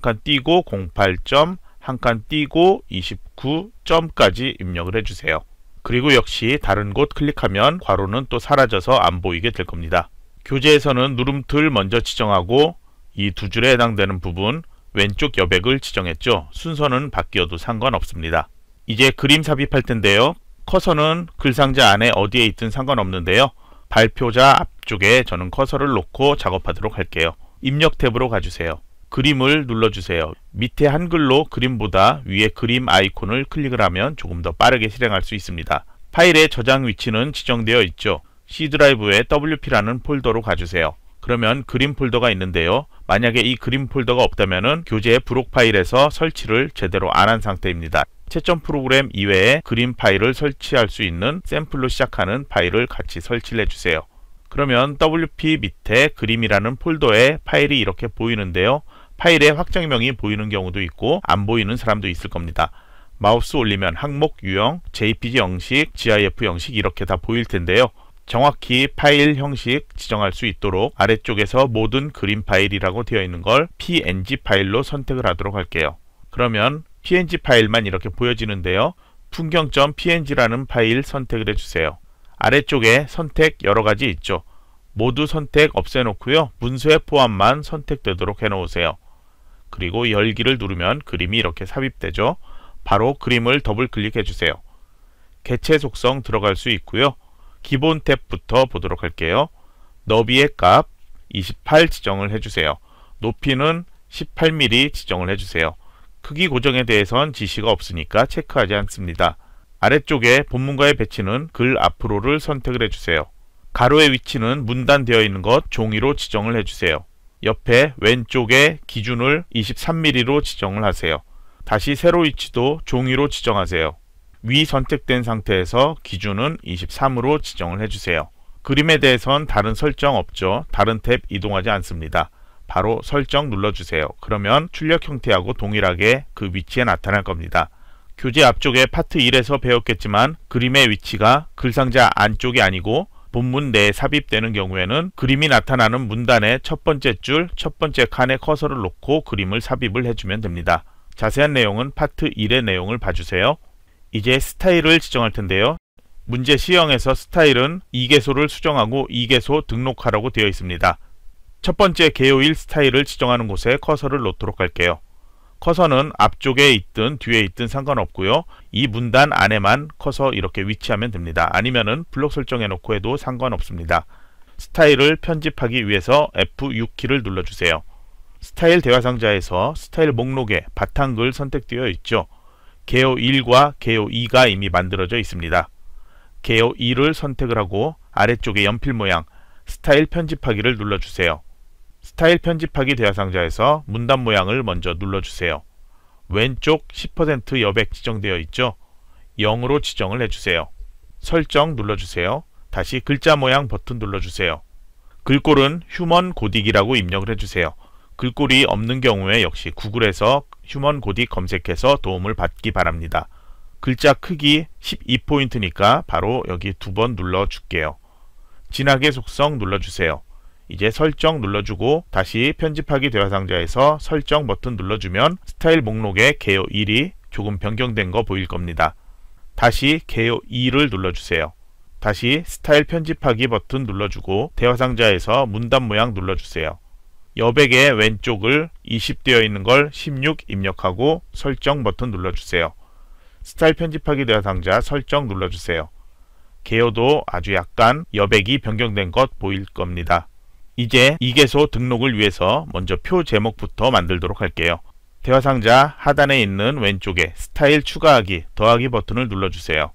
칸 띄고 08. 점한 칸 띄고 29. 점까지 입력을 해주세요. 그리고 역시 다른 곳 클릭하면 괄호는 또 사라져서 안 보이게 될 겁니다. 교재에서는 누름틀 먼저 지정하고 이 두 줄에 해당되는 부분 왼쪽 여백을 지정했죠. 순서는 바뀌어도 상관없습니다. 이제 그림 삽입할 텐데요. 커서는 글상자 안에 어디에 있든 상관없는데요. 발표자 앞쪽에 저는 커서를 놓고 작업하도록 할게요. 입력 탭으로 가주세요. 그림을 눌러주세요. 밑에 한글로 그림보다 위에 그림 아이콘을 클릭을 하면 조금 더 빠르게 실행할 수 있습니다. 파일의 저장 위치는 지정되어 있죠. C 드라이브에 WP라는 폴더로 가주세요. 그러면 그림 폴더가 있는데요. 만약에 이 그림 폴더가 없다면 교재 브록 파일에서 설치를 제대로 안 한 상태입니다. 채점 프로그램 이외에 그림 파일을 설치할 수 있는 샘플로 시작하는 파일을 같이 설치를 해주세요. 그러면 WP 밑에 그림이라는 폴더에 파일이 이렇게 보이는데요. 파일의 확장명이 보이는 경우도 있고 안 보이는 사람도 있을 겁니다. 마우스 올리면 항목 유형, JPG 형식, GIF 형식 이렇게 다 보일 텐데요. 정확히 파일 형식 지정할 수 있도록 아래쪽에서 모든 그림 파일이라고 되어 있는 걸 PNG 파일로 선택을 하도록 할게요. 그러면 PNG 파일만 이렇게 보여지는데요. 풍경.png라는 파일 선택을 해주세요. 아래쪽에 선택 여러가지 있죠. 모두 선택 없애놓고요. 문서의 포함만 선택되도록 해놓으세요. 그리고 열기를 누르면 그림이 이렇게 삽입되죠. 바로 그림을 더블 클릭해 주세요. 개체 속성 들어갈 수 있고요. 기본 탭부터 보도록 할게요. 너비의 값 28 지정을 해주세요. 높이는 18mm 지정을 해주세요. 크기 고정에 대해선 지시가 없으니까 체크하지 않습니다. 아래쪽에 본문과의 배치는 글 앞으로를 선택을 해주세요. 가로의 위치는 문단되어 있는 것 종이로 지정을 해주세요. 옆에 왼쪽에 기준을 23mm로 지정을 하세요. 다시 세로 위치도 종이로 지정하세요. 위 선택된 상태에서 기준은 23으로 지정을 해주세요. 그림에 대해선 다른 설정 없죠. 다른 탭 이동하지 않습니다. 바로 설정 눌러주세요. 그러면 출력 형태하고 동일하게 그 위치에 나타날 겁니다. 교재 앞쪽에 파트 1에서 배웠겠지만 그림의 위치가 글상자 안쪽이 아니고 본문 내에 삽입되는 경우에는 그림이 나타나는 문단의 첫 번째 줄, 첫 번째 칸에 커서를 놓고 그림을 삽입을 해주면 됩니다. 자세한 내용은 파트 1의 내용을 봐주세요. 이제 스타일을 지정할 텐데요. 문제 시형에서 스타일은 2개소를 수정하고 2개소 등록하라고 되어 있습니다. 첫 번째 개요일 스타일을 지정하는 곳에 커서를 놓도록 할게요. 커서는 앞쪽에 있든 뒤에 있든 상관없고요. 이 문단 안에만 커서 이렇게 위치하면 됩니다. 아니면은 블록 설정해 놓고 해도 상관없습니다. 스타일을 편집하기 위해서 F6키를 눌러주세요. 스타일 대화 상자에서 스타일 목록에 바탕글 선택되어 있죠. 개요 1과 개요 2가 이미 만들어져 있습니다. 개요 2를 선택을 하고 아래쪽에 연필 모양 스타일 편집하기를 눌러주세요. 스타일 편집하기 대화상자에서 문단 모양을 먼저 눌러주세요. 왼쪽 10% 여백 지정되어 있죠? 0으로 지정을 해주세요. 설정 눌러주세요. 다시 글자 모양 버튼 눌러주세요. 글꼴은 휴먼 고딕이라고 입력을 해주세요. 글꼴이 없는 경우에 역시 구글에서 휴먼 고딕 검색해서 도움을 받기 바랍니다. 글자 크기 12포인트니까 바로 여기 두 번 눌러줄게요. 진하게 속성 눌러주세요. 이제 설정 눌러주고 다시 편집하기 대화 상자에서 설정 버튼 눌러주면 스타일 목록의 개요 1이 조금 변경된 거 보일 겁니다. 다시 개요 2를 눌러주세요. 다시 스타일 편집하기 버튼 눌러주고 대화 상자에서 문단 모양 눌러주세요. 여백의 왼쪽을 20 되어 있는 걸 16 입력하고 설정 버튼 눌러주세요. 스타일 편집하기 대화 상자 설정 눌러주세요. 개요도 아주 약간 여백이 변경된 것 보일 겁니다. 이제 2개소 등록을 위해서 먼저 표 제목부터 만들도록 할게요. 대화 상자 하단에 있는 왼쪽에 스타일 추가하기, 더하기 버튼을 눌러주세요.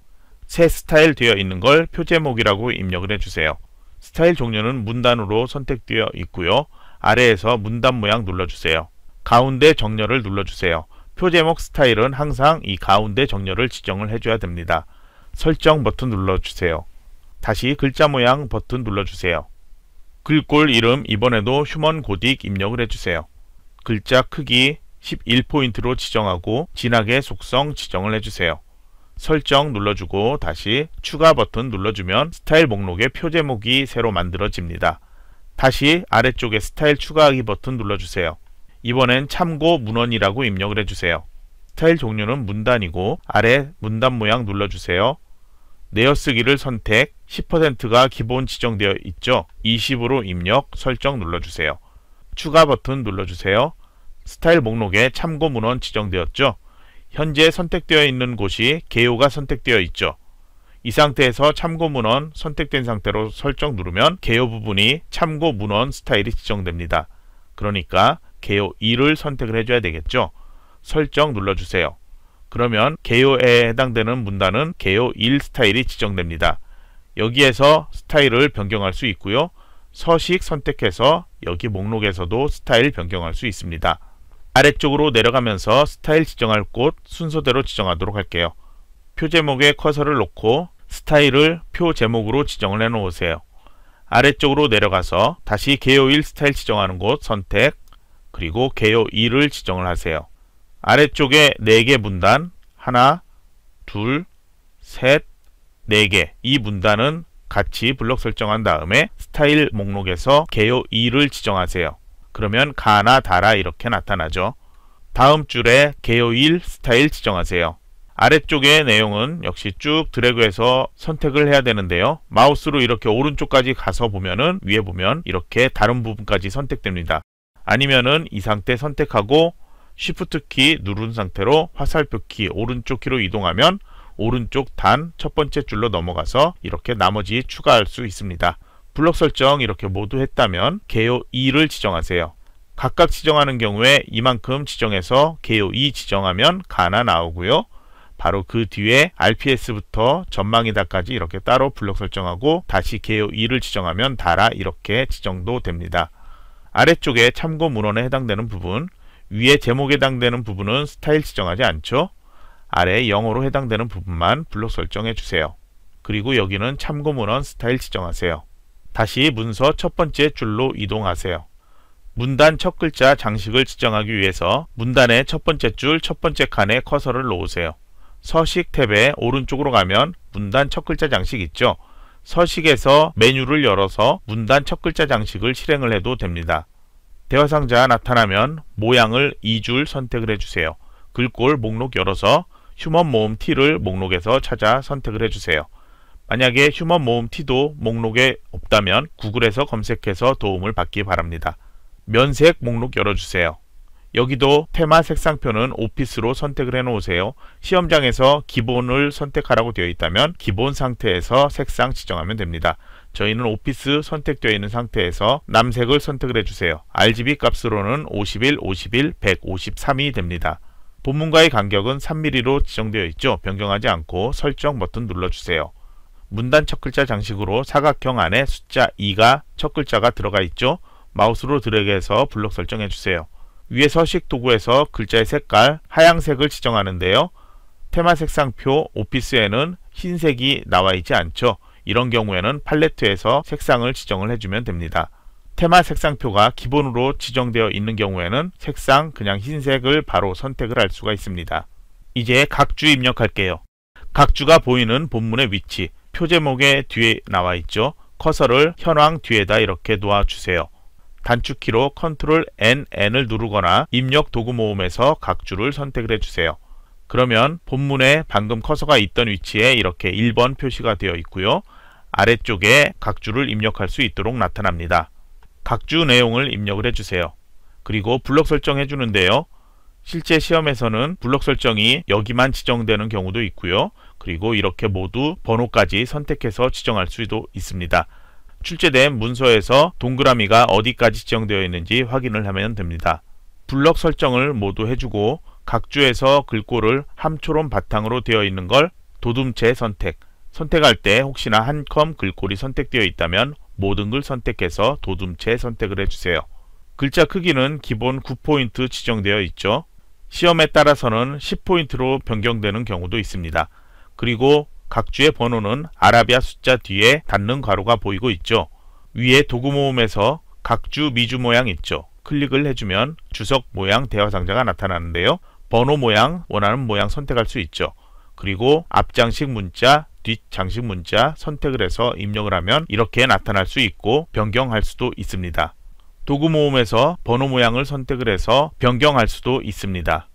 새 스타일 되어 있는 걸 표 제목이라고 입력을 해주세요. 스타일 종류는 문단으로 선택되어 있고요. 아래에서 문단 모양 눌러주세요. 가운데 정렬을 눌러주세요. 표 제목 스타일은 항상 이 가운데 정렬을 지정을 해줘야 됩니다. 설정 버튼 눌러주세요. 다시 글자 모양 버튼 눌러주세요. 글꼴 이름 이번에도 휴먼 고딕 입력을 해주세요. 글자 크기 11포인트로 지정하고 진하게 속성 지정을 해주세요. 설정 눌러주고 다시 추가 버튼 눌러주면 스타일 목록의 표 제목이 새로 만들어집니다. 다시 아래쪽에 스타일 추가하기 버튼 눌러주세요. 이번엔 참고 문헌이라고 입력을 해주세요. 스타일 종류는 문단이고 아래 문단 모양 눌러주세요. 내어쓰기를 선택, 10%가 기본 지정되어 있죠. 20으로 입력, 설정 눌러주세요. 추가 버튼 눌러주세요. 스타일 목록에 참고 문헌 지정되었죠. 현재 선택되어 있는 곳이 개요가 선택되어 있죠. 이 상태에서 참고 문헌 선택된 상태로 설정 누르면 개요 부분이 참고 문헌 스타일이 지정됩니다. 그러니까 개요 2를 선택을 해줘야 되겠죠. 설정 눌러주세요. 그러면 개요에 해당되는 문단은 개요 1 스타일이 지정됩니다. 여기에서 스타일을 변경할 수 있고요. 서식 선택해서 여기 목록에서도 스타일 변경할 수 있습니다. 아래쪽으로 내려가면서 스타일 지정할 곳 순서대로 지정하도록 할게요. 표 제목에 커서를 놓고 스타일을 표 제목으로 지정을 해 놓으세요. 아래쪽으로 내려가서 다시 개요 1 스타일 지정하는 곳 선택 그리고 개요 2를 지정을 하세요. 아래쪽에 4개 문단 하나, 둘, 셋, 4개 이 문단은 같이 블록 설정한 다음에 스타일 목록에서 개요 2를 지정하세요. 그러면 가나 다라 이렇게 나타나죠. 다음 줄에 개요 1 스타일 지정하세요. 아래쪽의 내용은 역시 쭉 드래그해서 선택을 해야 되는데요. 마우스로 이렇게 오른쪽까지 가서 보면은 위에 보면 이렇게 다른 부분까지 선택됩니다. 아니면은 이 상태 선택하고 Shift 키 누른 상태로 화살표 키 오른쪽 키로 이동하면 오른쪽 단 첫 번째 줄로 넘어가서 이렇게 나머지 추가할 수 있습니다. 블록 설정 이렇게 모두 했다면 개요 2를 지정하세요. 각각 지정하는 경우에 이만큼 지정해서 개요 2 지정하면 가나 나오고요. 바로 그 뒤에 RPS부터 전망이다까지 이렇게 따로 블록 설정하고 다시 개요 2를 지정하면 달아 이렇게 지정도 됩니다. 아래쪽에 참고 문헌에 해당되는 부분, 위에 제목에 해당되는 부분은 스타일 지정하지 않죠. 아래 영어로 해당되는 부분만 블록 설정해 주세요. 그리고 여기는 참고문헌 스타일 지정하세요. 다시 문서 첫 번째 줄로 이동하세요. 문단 첫 글자 장식을 지정하기 위해서 문단의 첫 번째 줄 첫 번째 칸에 커서를 놓으세요. 서식 탭에 오른쪽으로 가면 문단 첫 글자 장식 있죠? 서식에서 메뉴를 열어서 문단 첫 글자 장식을 실행을 해도 됩니다. 대화 상자 나타나면 모양을 2줄 선택을 해주세요. 글꼴 목록 열어서 휴먼 모음 t를 목록에서 찾아 선택을 해주세요. 만약에 휴먼 모음 t도 목록에 없다면 구글에서 검색해서 도움을 받기 바랍니다. 면색 목록 열어주세요. 여기도 테마 색상표는 오피스로 선택을 해놓으세요. 시험장에서 기본을 선택하라고 되어 있다면 기본 상태에서 색상 지정하면 됩니다. 저희는 오피스 선택되어 있는 상태에서 남색을 선택을 해주세요. RGB 값으로는 51, 51, 153이 됩니다. 본문과의 간격은 3mm로 지정되어 있죠. 변경하지 않고 설정 버튼 눌러주세요. 문단 첫 글자 장식으로 사각형 안에 숫자 2가 첫 글자가 들어가 있죠. 마우스로 드래그해서 블록 설정해 주세요. 위에 서식 도구에서 글자의 색깔, 하양색을 지정하는데요. 테마 색상표 오피스에는 흰색이 나와 있지 않죠. 이런 경우에는 팔레트에서 색상을 지정을 해주면 됩니다. 테마 색상표가 기본으로 지정되어 있는 경우에는 색상 그냥 흰색을 바로 선택을 할 수가 있습니다. 이제 각주 입력할게요. 각 주가 보이는 본문의 위치, 표 제목의 뒤에 나와 있죠. 커서를 현황 뒤에다 이렇게 놓아주세요. 단축키로 컨트롤 N, N을 누르거나 입력 도구 모음에서 각 주를 선택을 해주세요. 그러면 본문에 방금 커서가 있던 위치에 이렇게 1번 표시가 되어 있고요. 아래쪽에 각 주를 입력할 수 있도록 나타납니다. 각주 내용을 입력을 해주세요. 그리고 블록 설정해 주는데요. 실제 시험에서는 블록 설정이 여기만 지정되는 경우도 있고요. 그리고 이렇게 모두 번호까지 선택해서 지정할 수도 있습니다. 출제된 문서에서 동그라미가 어디까지 지정되어 있는지 확인을 하면 됩니다. 블럭 설정을 모두 해주고 각주에서 글꼴을 함초롬 바탕으로 되어 있는 걸 도둠체 선택 선택할 때 혹시나 한컴 글꼴이 선택되어 있다면 모든 걸 선택해서 도둠체 선택을 해주세요. 글자 크기는 기본 9포인트 지정되어 있죠. 시험에 따라서는 10포인트로 변경되는 경우도 있습니다. 그리고 각 주의 번호는 아라비아 숫자 뒤에 닿는 괄호가 보이고 있죠. 위에 도구 모음에서 각주 미주 모양 있죠. 클릭을 해주면 주석 모양 대화 상자가 나타나는데요. 번호 모양, 원하는 모양 선택할 수 있죠. 그리고 앞장식 문자, 뒷 장식 문자 선택을 해서 입력을 하면 이렇게 나타날 수 있고 변경할 수도 있습니다. 도구 모음에서 번호 모양을 선택을 해서 변경할 수도 있습니다.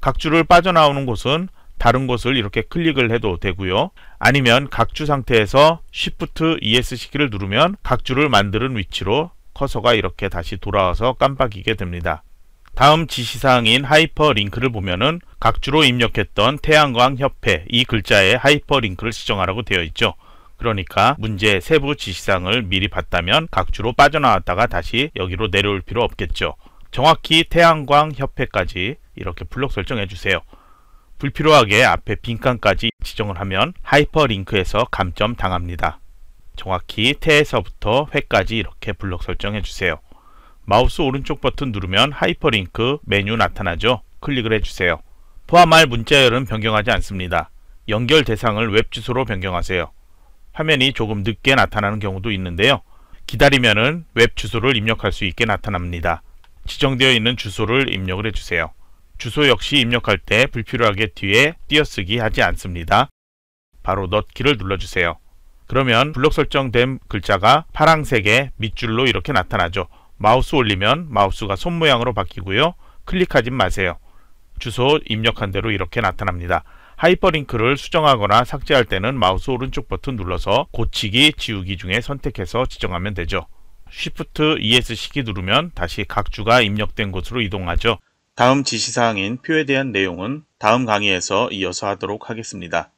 각 줄을 빠져나오는 곳은 다른 곳을 이렇게 클릭을 해도 되고요. 아니면 각주 상태에서 Shift ESC키를 누르면 각주를 만드는 위치로 커서가 이렇게 다시 돌아와서 깜빡이게 됩니다. 다음 지시사항인 하이퍼링크를 보면은 각주로 입력했던 태양광협회 이 글자에 하이퍼링크를 지정하라고 되어 있죠. 그러니까 문제 세부 지시사항을 미리 봤다면 각주로 빠져나왔다가 다시 여기로 내려올 필요 없겠죠. 정확히 태양광협회까지 이렇게 블록 설정해 주세요. 불필요하게 앞에 빈칸까지 지정을 하면 하이퍼링크에서 감점 당합니다. 정확히 태에서부터 회까지 이렇게 블록 설정해 주세요. 마우스 오른쪽 버튼 누르면 하이퍼링크 메뉴 나타나죠. 클릭을 해주세요. 포함할 문자열은 변경하지 않습니다. 연결 대상을 웹 주소로 변경하세요. 화면이 조금 늦게 나타나는 경우도 있는데요. 기다리면은 웹 주소를 입력할 수 있게 나타납니다. 지정되어 있는 주소를 입력을 해주세요. 주소 역시 입력할 때 불필요하게 뒤에 띄어쓰기 하지 않습니다. 바로 넣기를 눌러주세요. 그러면 블록 설정된 글자가 파랑색의 밑줄로 이렇게 나타나죠. 마우스 올리면 마우스가 손 모양으로 바뀌고요. 클릭하지 마세요. 주소 입력한 대로 이렇게 나타납니다. 하이퍼링크를 수정하거나 삭제할 때는 마우스 오른쪽 버튼 눌러서 고치기, 지우기 중에 선택해서 지정하면 되죠. Shift ESC키 누르면 다시 각 주가 입력된 곳으로 이동하죠. 다음 지시사항인 표에 대한 내용은 다음 강의에서 이어서 하도록 하겠습니다.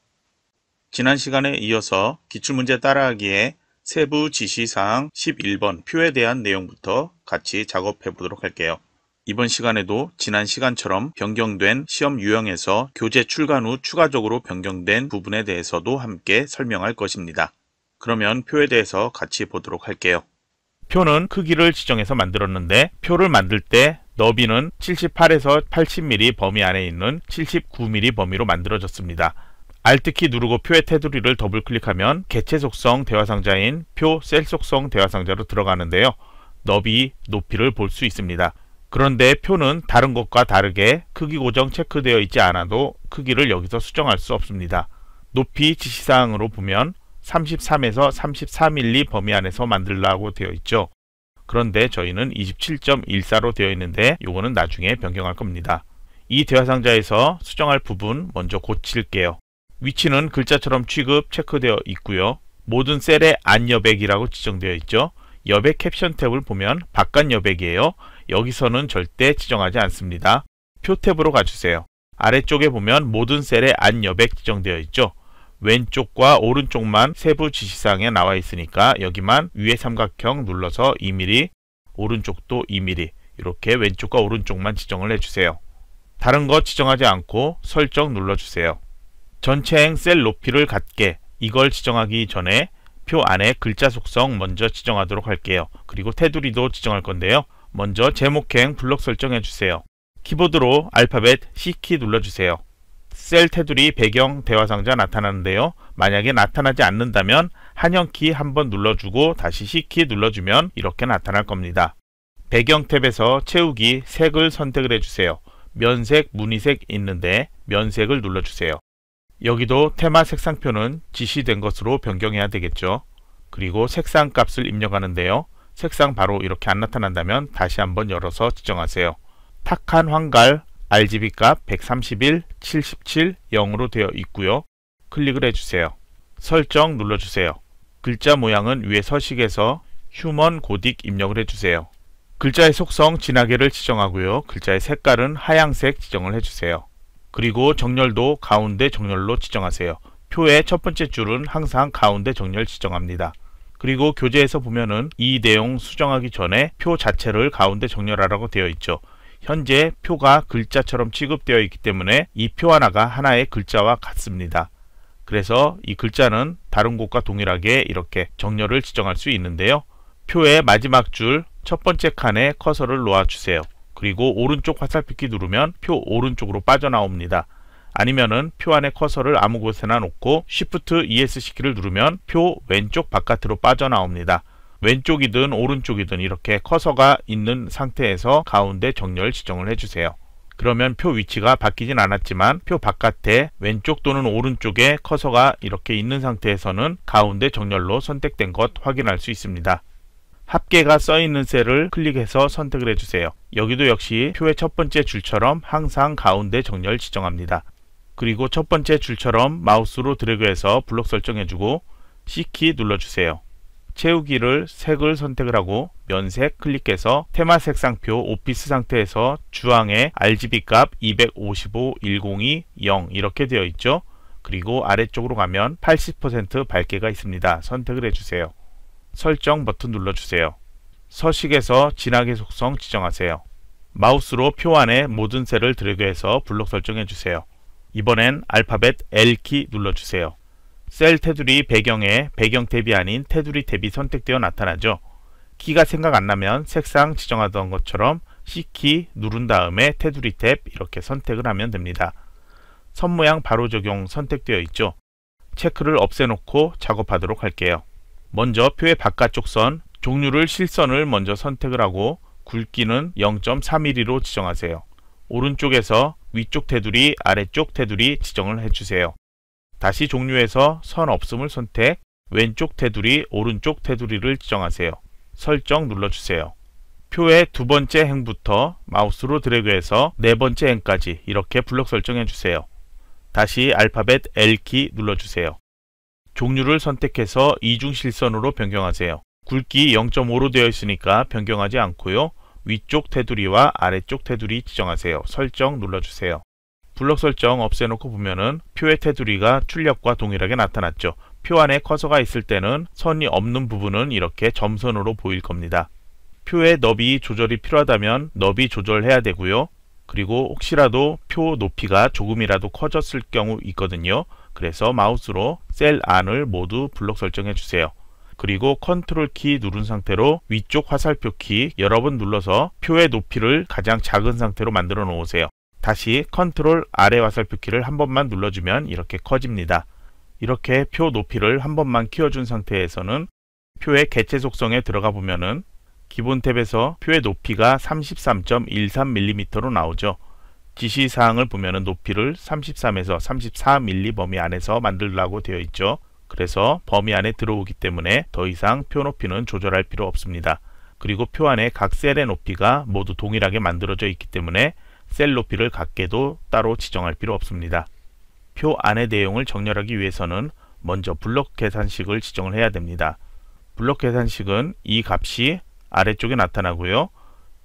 지난 시간에 이어서 기출문제 따라하기에 세부 지시사항 11번 표에 대한 내용부터 같이 작업해 보도록 할게요. 이번 시간에도 지난 시간처럼 변경된 시험 유형에서 교재 출간 후 추가적으로 변경된 부분에 대해서도 함께 설명할 것입니다. 그러면 표에 대해서 같이 보도록 할게요. 표는 크기를 지정해서 만들었는데 표를 만들 때 너비는 78에서 80mm 범위 안에 있는 79mm 범위로 만들어졌습니다. Alt키 누르고 표의 테두리를 더블 클릭하면 개체 속성 대화 상자인 표 셀 속성 대화 상자로 들어가는데요. 너비, 높이를 볼 수 있습니다. 그런데 표는 다른 것과 다르게 크기 고정 체크되어 있지 않아도 크기를 여기서 수정할 수 없습니다. 높이 지시사항으로 보면 33에서 3 4 m m 범위 안에서 만들라고 되어 있죠. 그런데 저희는 27.14로 되어 있는데 이거는 나중에 변경할 겁니다. 이 대화 상자에서 수정할 부분 먼저 고칠게요. 위치는 글자처럼 취급 체크되어 있고요. 모든 셀의 안 여백이라고 지정되어 있죠. 여백 캡션 탭을 보면 바깥 여백이에요. 여기서는 절대 지정하지 않습니다. 표 탭으로 가주세요. 아래쪽에 보면 모든 셀의 안 여백 지정되어 있죠. 왼쪽과 오른쪽만 세부 지시사항에 나와 있으니까 여기만 위에 삼각형 눌러서 2mm, 오른쪽도 2mm 이렇게 왼쪽과 오른쪽만 지정을 해주세요. 다른 거 지정하지 않고 설정 눌러주세요. 전체행 셀 높이를 갖게 이걸 지정하기 전에 표 안에 글자 속성 먼저 지정하도록 할게요. 그리고 테두리도 지정할 건데요. 먼저 제목행 블록 설정해 주세요. 키보드로 알파벳 C키 눌러주세요. 셀 테두리 배경 대화 상자 나타나는데요. 만약에 나타나지 않는다면 한영키 한번 눌러주고 다시 C키 눌러주면 이렇게 나타날 겁니다. 배경 탭에서 채우기 색을 선택을 해주세요. 면색, 무늬색 있는데 면색을 눌러주세요. 여기도 테마 색상표는 지시된 것으로 변경해야 되겠죠. 그리고 색상 값을 입력하는데요. 색상 바로 이렇게 안 나타난다면 다시 한번 열어서 지정하세요. 탁한 황갈 RGB 값 131, 77, 0으로 되어 있고요. 클릭을 해주세요. 설정 눌러주세요. 글자 모양은 위에 서식에서 휴먼 고딕 입력을 해주세요. 글자의 속성 진하게를 지정하고요. 글자의 색깔은 하양색 지정을 해주세요. 그리고 정렬도 가운데 정렬로 지정하세요. 표의 첫 번째 줄은 항상 가운데 정렬 지정합니다. 그리고 교재에서 보면은 이 내용 수정하기 전에 표 자체를 가운데 정렬하라고 되어 있죠. 현재 표가 글자처럼 취급되어 있기 때문에 이 표 하나가 하나의 글자와 같습니다. 그래서 이 글자는 다른 곳과 동일하게 이렇게 정렬을 지정할 수 있는데요. 표의 마지막 줄 첫 번째 칸에 커서를 놓아주세요. 그리고 오른쪽 화살표키 누르면 표 오른쪽으로 빠져나옵니다. 아니면은 표 안에 커서를 아무 곳에나 놓고 Shift ESC 키를 누르면 표 왼쪽 바깥으로 빠져나옵니다. 왼쪽이든 오른쪽이든 이렇게 커서가 있는 상태에서 가운데 정렬 지정을 해주세요. 그러면 표 위치가 바뀌진 않았지만 표 바깥에 왼쪽 또는 오른쪽에 커서가 이렇게 있는 상태에서는 가운데 정렬로 선택된 것 확인할 수 있습니다. 합계가 써있는 셀을 클릭해서 선택을 해주세요. 여기도 역시 표의 첫 번째 줄처럼 항상 가운데 정렬 지정합니다. 그리고 첫 번째 줄처럼 마우스로 드래그해서 블록 설정해주고 C키 눌러주세요. 채우기를 색을 선택을 하고 면색 클릭해서 테마 색상표 오피스 상태에서 주황에 RGB 값 255, 102, 0 이렇게 되어 있죠. 그리고 아래쪽으로 가면 80% 밝게가 있습니다. 선택을 해주세요. 설정 버튼 눌러주세요. 서식에서 진하게 속성 지정하세요. 마우스로 표 안에 모든 셀을 드래그해서 블록 설정해주세요. 이번엔 알파벳 L키 눌러주세요. 셀 테두리 배경에 배경 탭이 아닌 테두리 탭이 선택되어 나타나죠. 키가 생각 안나면 색상 지정하던 것처럼 C키 누른 다음에 테두리 탭 이렇게 선택을 하면 됩니다. 선 모양 바로 적용 선택되어 있죠. 체크를 없애놓고 작업하도록 할게요. 먼저 표의 바깥쪽 선, 종류를 실선을 먼저 선택을 하고 굵기는 0.3mm로 지정하세요. 오른쪽에서 위쪽 테두리, 아래쪽 테두리 지정을 해주세요. 다시 종류에서 선 없음을 선택, 왼쪽 테두리, 오른쪽 테두리를 지정하세요. 설정 눌러주세요. 표의 두 번째 행부터 마우스로 드래그해서 네 번째 행까지 이렇게 블록 설정해주세요. 다시 알파벳 L키 눌러주세요. 종류를 선택해서 이중 실선으로 변경하세요. 굵기 0.5로 되어 있으니까 변경하지 않고요. 위쪽 테두리와 아래쪽 테두리 지정하세요. 설정 눌러주세요. 블럭 설정 없애놓고 보면은 표의 테두리가 출력과 동일하게 나타났죠. 표 안에 커서가 있을 때는 선이 없는 부분은 이렇게 점선으로 보일 겁니다. 표의 너비 조절이 필요하다면 너비 조절해야 되고요. 그리고 혹시라도 표 높이가 조금이라도 커졌을 경우 있거든요. 그래서 마우스로 셀 안을 모두 블록 설정해 주세요. 그리고 컨트롤 키 누른 상태로 위쪽 화살표 키 여러 번 눌러서 표의 높이를 가장 작은 상태로 만들어 놓으세요. 다시 컨트롤 아래 화살표 키를 한 번만 눌러주면 이렇게 커집니다. 이렇게 표 높이를 한 번만 키워준 상태에서는 표의 개체 속성에 들어가 보면은 기본 탭에서 표의 높이가 33.13mm로 나오죠. 지시사항을 보면은 높이를 33에서 34mm 범위 안에서 만들라고 되어 있죠. 그래서 범위 안에 들어오기 때문에 더 이상 표 높이는 조절할 필요 없습니다. 그리고 표 안에 각 셀의 높이가 모두 동일하게 만들어져 있기 때문에 셀 높이를 각계도 따로 지정할 필요 없습니다. 표 안의 내용을 정렬하기 위해서는 먼저 블록 계산식을 지정을 해야 됩니다. 블록 계산식은 이 값이 아래쪽에 나타나고요.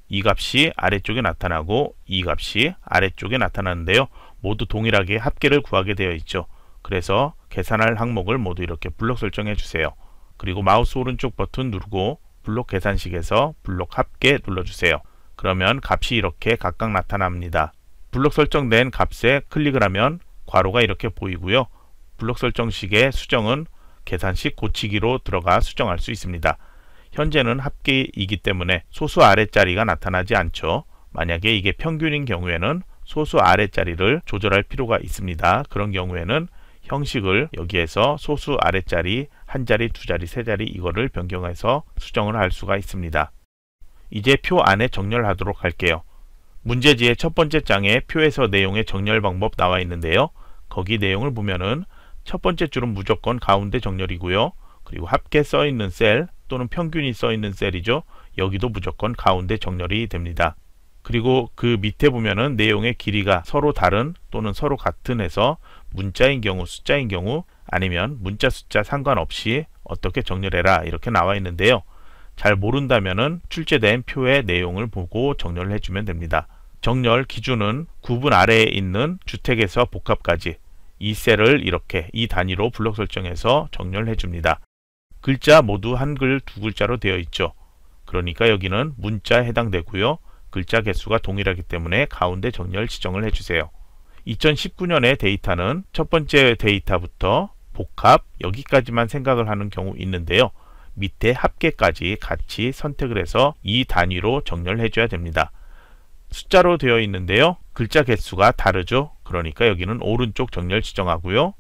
이 값이 아래쪽에 나타나고 이 값이 아래쪽에 나타나는데요. 모두 동일하게 합계를 구하게 되어 있죠. 그래서 계산할 항목을 모두 이렇게 블록 설정해 주세요. 그리고 마우스 오른쪽 버튼 누르고 블록 계산식에서 블록 합계 눌러주세요. 그러면 값이 이렇게 각각 나타납니다. 블록 설정된 값에 클릭을 하면 괄호가 이렇게 보이고요. 블록 설정식의 수정은 계산식 고치기로 들어가 수정할 수 있습니다. 현재는 합계이기 때문에 소수 아래자리가 나타나지 않죠. 만약에 이게 평균인 경우에는 소수 아래자리를 조절할 필요가 있습니다. 그런 경우에는 형식을 여기에서 소수 아래자리, 한 자리, 두 자리, 세 자리 이거를 변경해서 수정을 할 수가 있습니다. 이제 표 안에 정렬하도록 할게요. 문제지의 첫 번째 장에 표에서 내용의 정렬 방법 나와 있는데요. 거기 내용을 보면은 첫 번째 줄은 무조건 가운데 정렬이고요. 그리고 합계 써 있는 셀 또는 평균이 써있는 셀이죠. 여기도 무조건 가운데 정렬이 됩니다. 그리고 그 밑에 보면은 내용의 길이가 서로 다른 또는 서로 같은 해서 문자인 경우 숫자인 경우 아니면 문자 숫자 상관없이 어떻게 정렬해라 이렇게 나와 있는데요. 잘 모른다면은 출제된 표의 내용을 보고 정렬을 해주면 됩니다. 정렬 기준은 구분 아래에 있는 주택에서 복합까지 이 셀을 이렇게 이 단위로 블록 설정해서 정렬해 줍니다. 글자 모두 한 글, 두 글자로 되어 있죠. 그러니까 여기는 문자 해당되고요. 글자 개수가 동일하기 때문에 가운데 정렬 지정을 해주세요. 2019년의 데이터는 첫 번째 데이터부터 복합 여기까지만 생각을 하는 경우 있는데요. 밑에 합계까지 같이 선택을 해서 이 단위로 정렬해 줘야 됩니다. 숫자로 되어 있는데요. 글자 개수가 다르죠. 그러니까 여기는 오른쪽 정렬 지정하고요.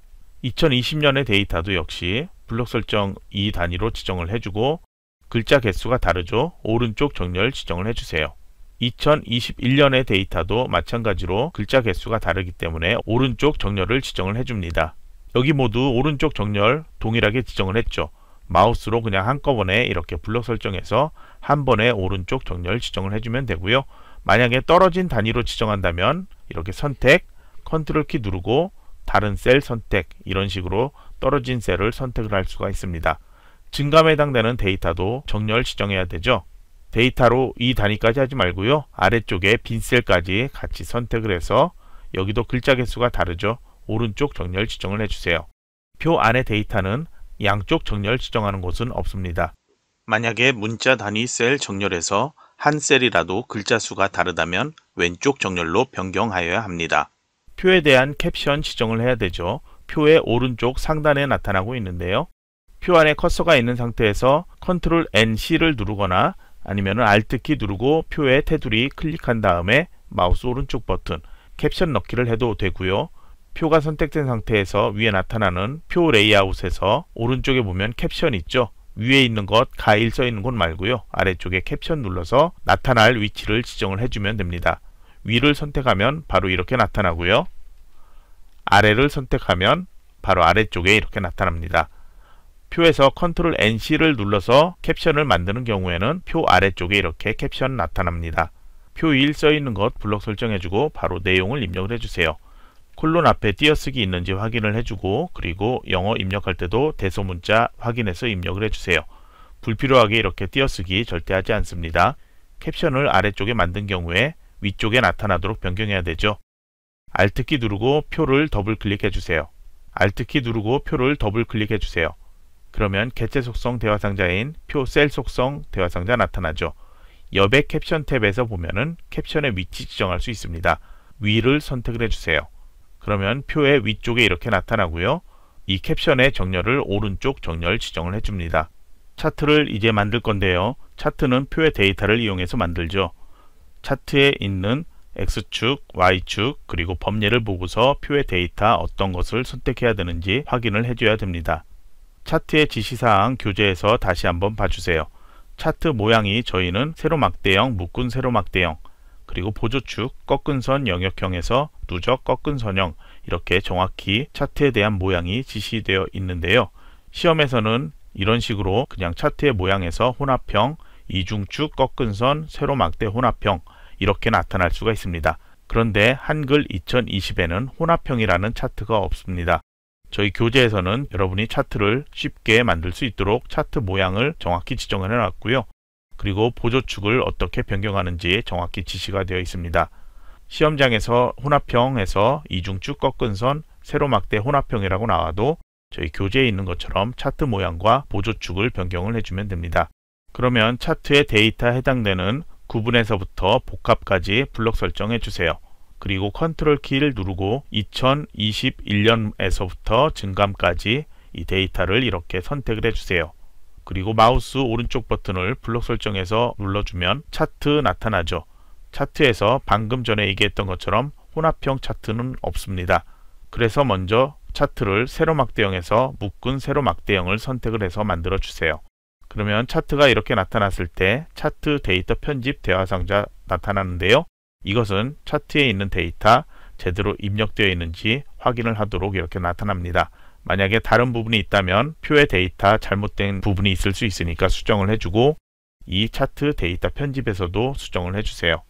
2020년의 데이터도 역시 블록 설정 2 단위로 지정을 해주고 글자 개수가 다르죠. 오른쪽 정렬 지정을 해주세요. 2021년의 데이터도 마찬가지로 글자 개수가 다르기 때문에 오른쪽 정렬을 지정을 해줍니다. 여기 모두 오른쪽 정렬 동일하게 지정을 했죠. 마우스로 그냥 한꺼번에 이렇게 블록 설정해서 한 번에 오른쪽 정렬 지정을 해주면 되고요. 만약에 떨어진 단위로 지정한다면 이렇게 선택, 컨트롤 키 누르고 다른 셀 선택 이런 식으로 떨어진 셀을 선택을 할 수가 있습니다. 증감에 해당되는 데이터도 정렬 지정해야 되죠. 데이터로 이 단위까지 하지 말고요. 아래쪽에 빈 셀까지 같이 선택을 해서 여기도 글자 개수가 다르죠. 오른쪽 정렬 지정을 해주세요. 표 안의 데이터는 양쪽 정렬 지정하는 곳은 없습니다. 만약에 문자 단위 셀 정렬에서 한 셀이라도 글자 수가 다르다면 왼쪽 정렬로 변경하여야 합니다. 표에 대한 캡션 지정을 해야 되죠. 표의 오른쪽 상단에 나타나고 있는데요. 표 안에 커서가 있는 상태에서 Ctrl NC를 누르거나 아니면 Alt키 누르고 표의 테두리 클릭한 다음에 마우스 오른쪽 버튼 캡션 넣기를 해도 되고요. 표가 선택된 상태에서 위에 나타나는 표 레이아웃에서 오른쪽에 보면 캡션 있죠. 위에 있는 것, 가일 써 있는 곳 말고요. 아래쪽에 캡션 눌러서 나타날 위치를 지정을 해주면 됩니다. 위를 선택하면 바로 이렇게 나타나고요. 아래를 선택하면 바로 아래쪽에 이렇게 나타납니다. 표에서 Ctrl NC를 눌러서 캡션을 만드는 경우에는 표 아래쪽에 이렇게 캡션 나타납니다. 표 1 써있는 것 블럭 설정해주고 바로 내용을 입력을 해주세요. 콜론 앞에 띄어쓰기 있는지 확인을 해주고 그리고 영어 입력할 때도 대소문자 확인해서 입력을 해주세요. 불필요하게 이렇게 띄어쓰기 절대 하지 않습니다. 캡션을 아래쪽에 만든 경우에 위쪽에 나타나도록 변경해야 되죠. Alt키 누르고 표를 더블 클릭해 주세요. Alt키 누르고 표를 더블 클릭해 주세요. 그러면 개체 속성 대화 상자인 표 셀 속성 대화 상자 나타나죠. 여백 캡션 탭에서 보면은 캡션의 위치 지정할 수 있습니다. 위를 선택을 해주세요. 그러면 표의 위쪽에 이렇게 나타나고요. 이 캡션의 정렬을 오른쪽 정렬 지정을 해줍니다. 차트를 이제 만들 건데요. 차트는 표의 데이터를 이용해서 만들죠. 차트에 있는 X축, Y축, 그리고 범례를 보고서 표의 데이터 어떤 것을 선택해야 되는지 확인을 해줘야 됩니다. 차트의 지시사항 교재에서 다시 한번 봐주세요. 차트 모양이 저희는 세로막대형, 묶은 세로막대형, 그리고 보조축, 꺾은 선 영역형에서 누적 꺾은 선형 이렇게 정확히 차트에 대한 모양이 지시되어 있는데요. 시험에서는 이런 식으로 그냥 차트의 모양에서 혼합형, 이중축 꺾은 선 세로막대 혼합형 이렇게 나타날 수가 있습니다. 그런데 한글 2020에는 혼합형이라는 차트가 없습니다. 저희 교재에서는 여러분이 차트를 쉽게 만들 수 있도록 차트 모양을 정확히 지정을 해놨고요. 그리고 보조축을 어떻게 변경하는지 정확히 지시가 되어 있습니다. 시험장에서 혼합형에서 이중축 꺾은 선 세로막대 혼합형이라고 나와도 저희 교재에 있는 것처럼 차트 모양과 보조축을 변경을 해주면 됩니다. 그러면 차트의 데이터 해당되는 구분에서부터 복합까지 블록 설정해 주세요. 그리고 컨트롤 키를 누르고 2021년에서부터 증감까지 이 데이터를 이렇게 선택을 해주세요. 그리고 마우스 오른쪽 버튼을 블록 설정에서 눌러주면 차트 나타나죠. 차트에서 방금 전에 얘기했던 것처럼 혼합형 차트는 없습니다. 그래서 먼저 차트를 세로막대형에서 묶은 세로막대형을 선택을 해서 만들어 주세요. 그러면 차트가 이렇게 나타났을 때 차트 데이터 편집 대화 상자 나타나는데요. 이것은 차트에 있는 데이터 제대로 입력되어 있는지 확인을 하도록 이렇게 나타납니다. 만약에 다른 부분이 있다면 표의 데이터 잘못된 부분이 있을 수 있으니까 수정을 해주고 이 차트 데이터 편집에서도 수정을 해주세요.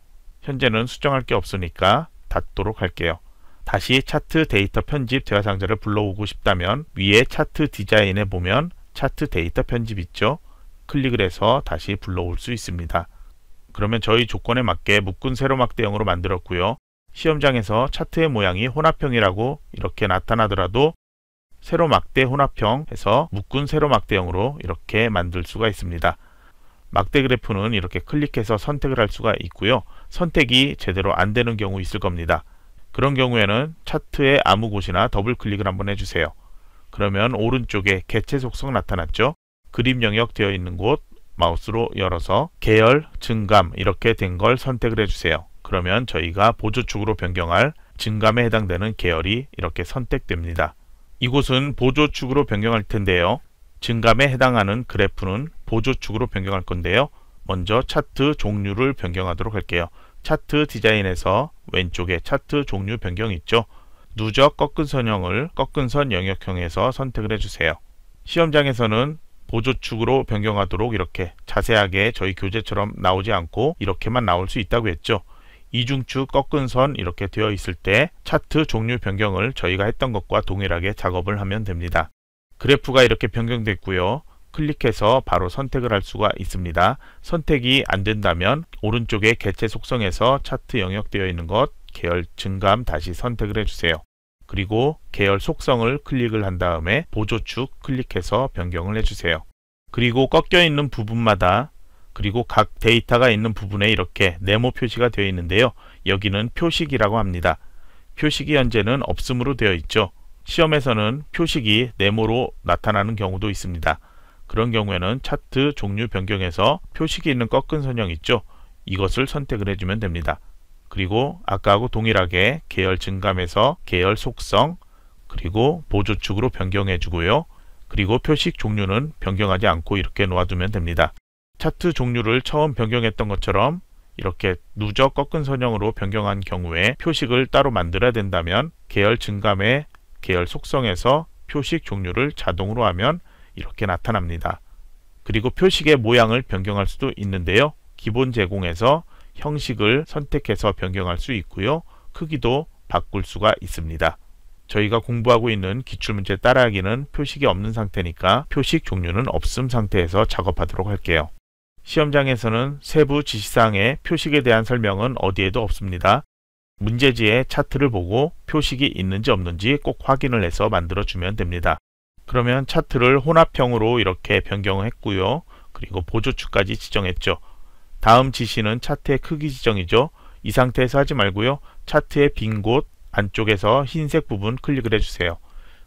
현재는 수정할 게 없으니까 닫도록 할게요. 다시 차트 데이터 편집 대화 상자를 불러오고 싶다면 위에 차트 디자인에 보면 차트 데이터 편집 있죠? 클릭을 해서 다시 불러올 수 있습니다. 그러면 저희 조건에 맞게 묶은 세로막 대형으로 만들었고요. 시험장에서 차트의 모양이 혼합형이라고 이렇게 나타나더라도 세로막대 혼합형해서 묶은 세로막대형으로 이렇게 만들 수가 있습니다. 막대 그래프는 이렇게 클릭해서 선택을 할 수가 있고요. 선택이 제대로 안 되는 경우 있을 겁니다. 그런 경우에는 차트의 아무 곳이나 더블 클릭을 한번 해주세요. 그러면 오른쪽에 개체 속성 나타났죠? 그림 영역 되어 있는 곳 마우스로 열어서 계열, 증감 이렇게 된 걸 선택을 해주세요. 그러면 저희가 보조축으로 변경할 증감에 해당되는 계열이 이렇게 선택됩니다. 이곳은 보조축으로 변경할 텐데요. 증감에 해당하는 그래프는 보조축으로 변경할 건데요. 먼저 차트 종류를 변경하도록 할게요. 차트 디자인에서 왼쪽에 차트 종류 변경 있죠. 누적 꺾은 선형을 꺾은 선 영역형에서 선택을 해주세요. 시험장에서는 보조축으로 변경하도록 이렇게 자세하게 저희 교재처럼 나오지 않고 이렇게만 나올 수 있다고 했죠. 이중축 꺾은 선 이렇게 되어 있을 때 차트 종류 변경을 저희가 했던 것과 동일하게 작업을 하면 됩니다. 그래프가 이렇게 변경됐고요. 클릭해서 바로 선택을 할 수가 있습니다. 선택이 안 된다면 오른쪽에 개체 속성에서 차트 영역 되어 있는 것 계열 증감 다시 선택을 해주세요. 그리고 계열 속성을 클릭을 한 다음에 보조축 클릭해서 변경을 해주세요. 그리고 꺾여 있는 부분마다 그리고 각 데이터가 있는 부분에 이렇게 네모 표시가 되어 있는데요. 여기는 표식이라고 합니다. 표식이 현재는 없음으로 되어 있죠. 시험에서는 표식이 네모로 나타나는 경우도 있습니다. 그런 경우에는 차트 종류 변경에서 표식이 있는 꺾은 선형 있죠. 이것을 선택을 해주면 됩니다. 그리고 아까하고 동일하게 계열 증감에서 계열 속성 그리고 보조축으로 변경해 주고요. 그리고 표식 종류는 변경하지 않고 이렇게 놓아두면 됩니다. 차트 종류를 처음 변경했던 것처럼 이렇게 누적 꺾은 선형으로 변경한 경우에 표식을 따로 만들어야 된다면 계열 증감의 계열 속성에서 표식 종류를 자동으로 하면 이렇게 나타납니다. 그리고 표식의 모양을 변경할 수도 있는데요. 기본 제공에서 형식을 선택해서 변경할 수 있고요. 크기도 바꿀 수가 있습니다. 저희가 공부하고 있는 기출문제 따라하기는 표식이 없는 상태니까 표식 종류는 없음 상태에서 작업하도록 할게요. 시험장에서는 세부 지시사항의 표식에 대한 설명은 어디에도 없습니다. 문제지의 차트를 보고 표식이 있는지 없는지 꼭 확인을 해서 만들어주면 됩니다. 그러면 차트를 혼합형으로 이렇게 변경했고요. 그리고 보조축까지 지정했죠. 다음 지시는 차트의 크기 지정이죠. 이 상태에서 하지 말고요. 차트의 빈 곳 안쪽에서 흰색 부분 클릭을 해주세요.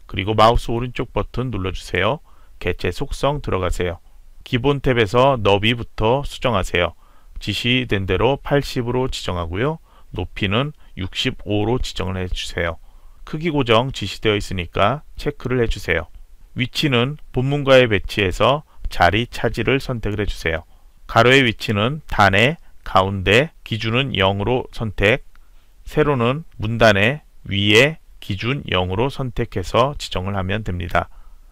그리고 마우스 오른쪽 버튼 눌러주세요. 개체 속성 들어가세요. 기본 탭에서 너비부터 수정하세요. 지시된 대로 80으로 지정하고요. 높이는 65로 지정을 해주세요. 크기 고정 지시되어 있으니까 체크를 해주세요. 위치는 본문과의 배치에서 자리 차지를 선택을 해주세요. 가로의 위치는 단의 가운데 기준은 0으로 선택 세로는 문단의 위에 기준 0으로 선택해서 지정을 하면 됩니다.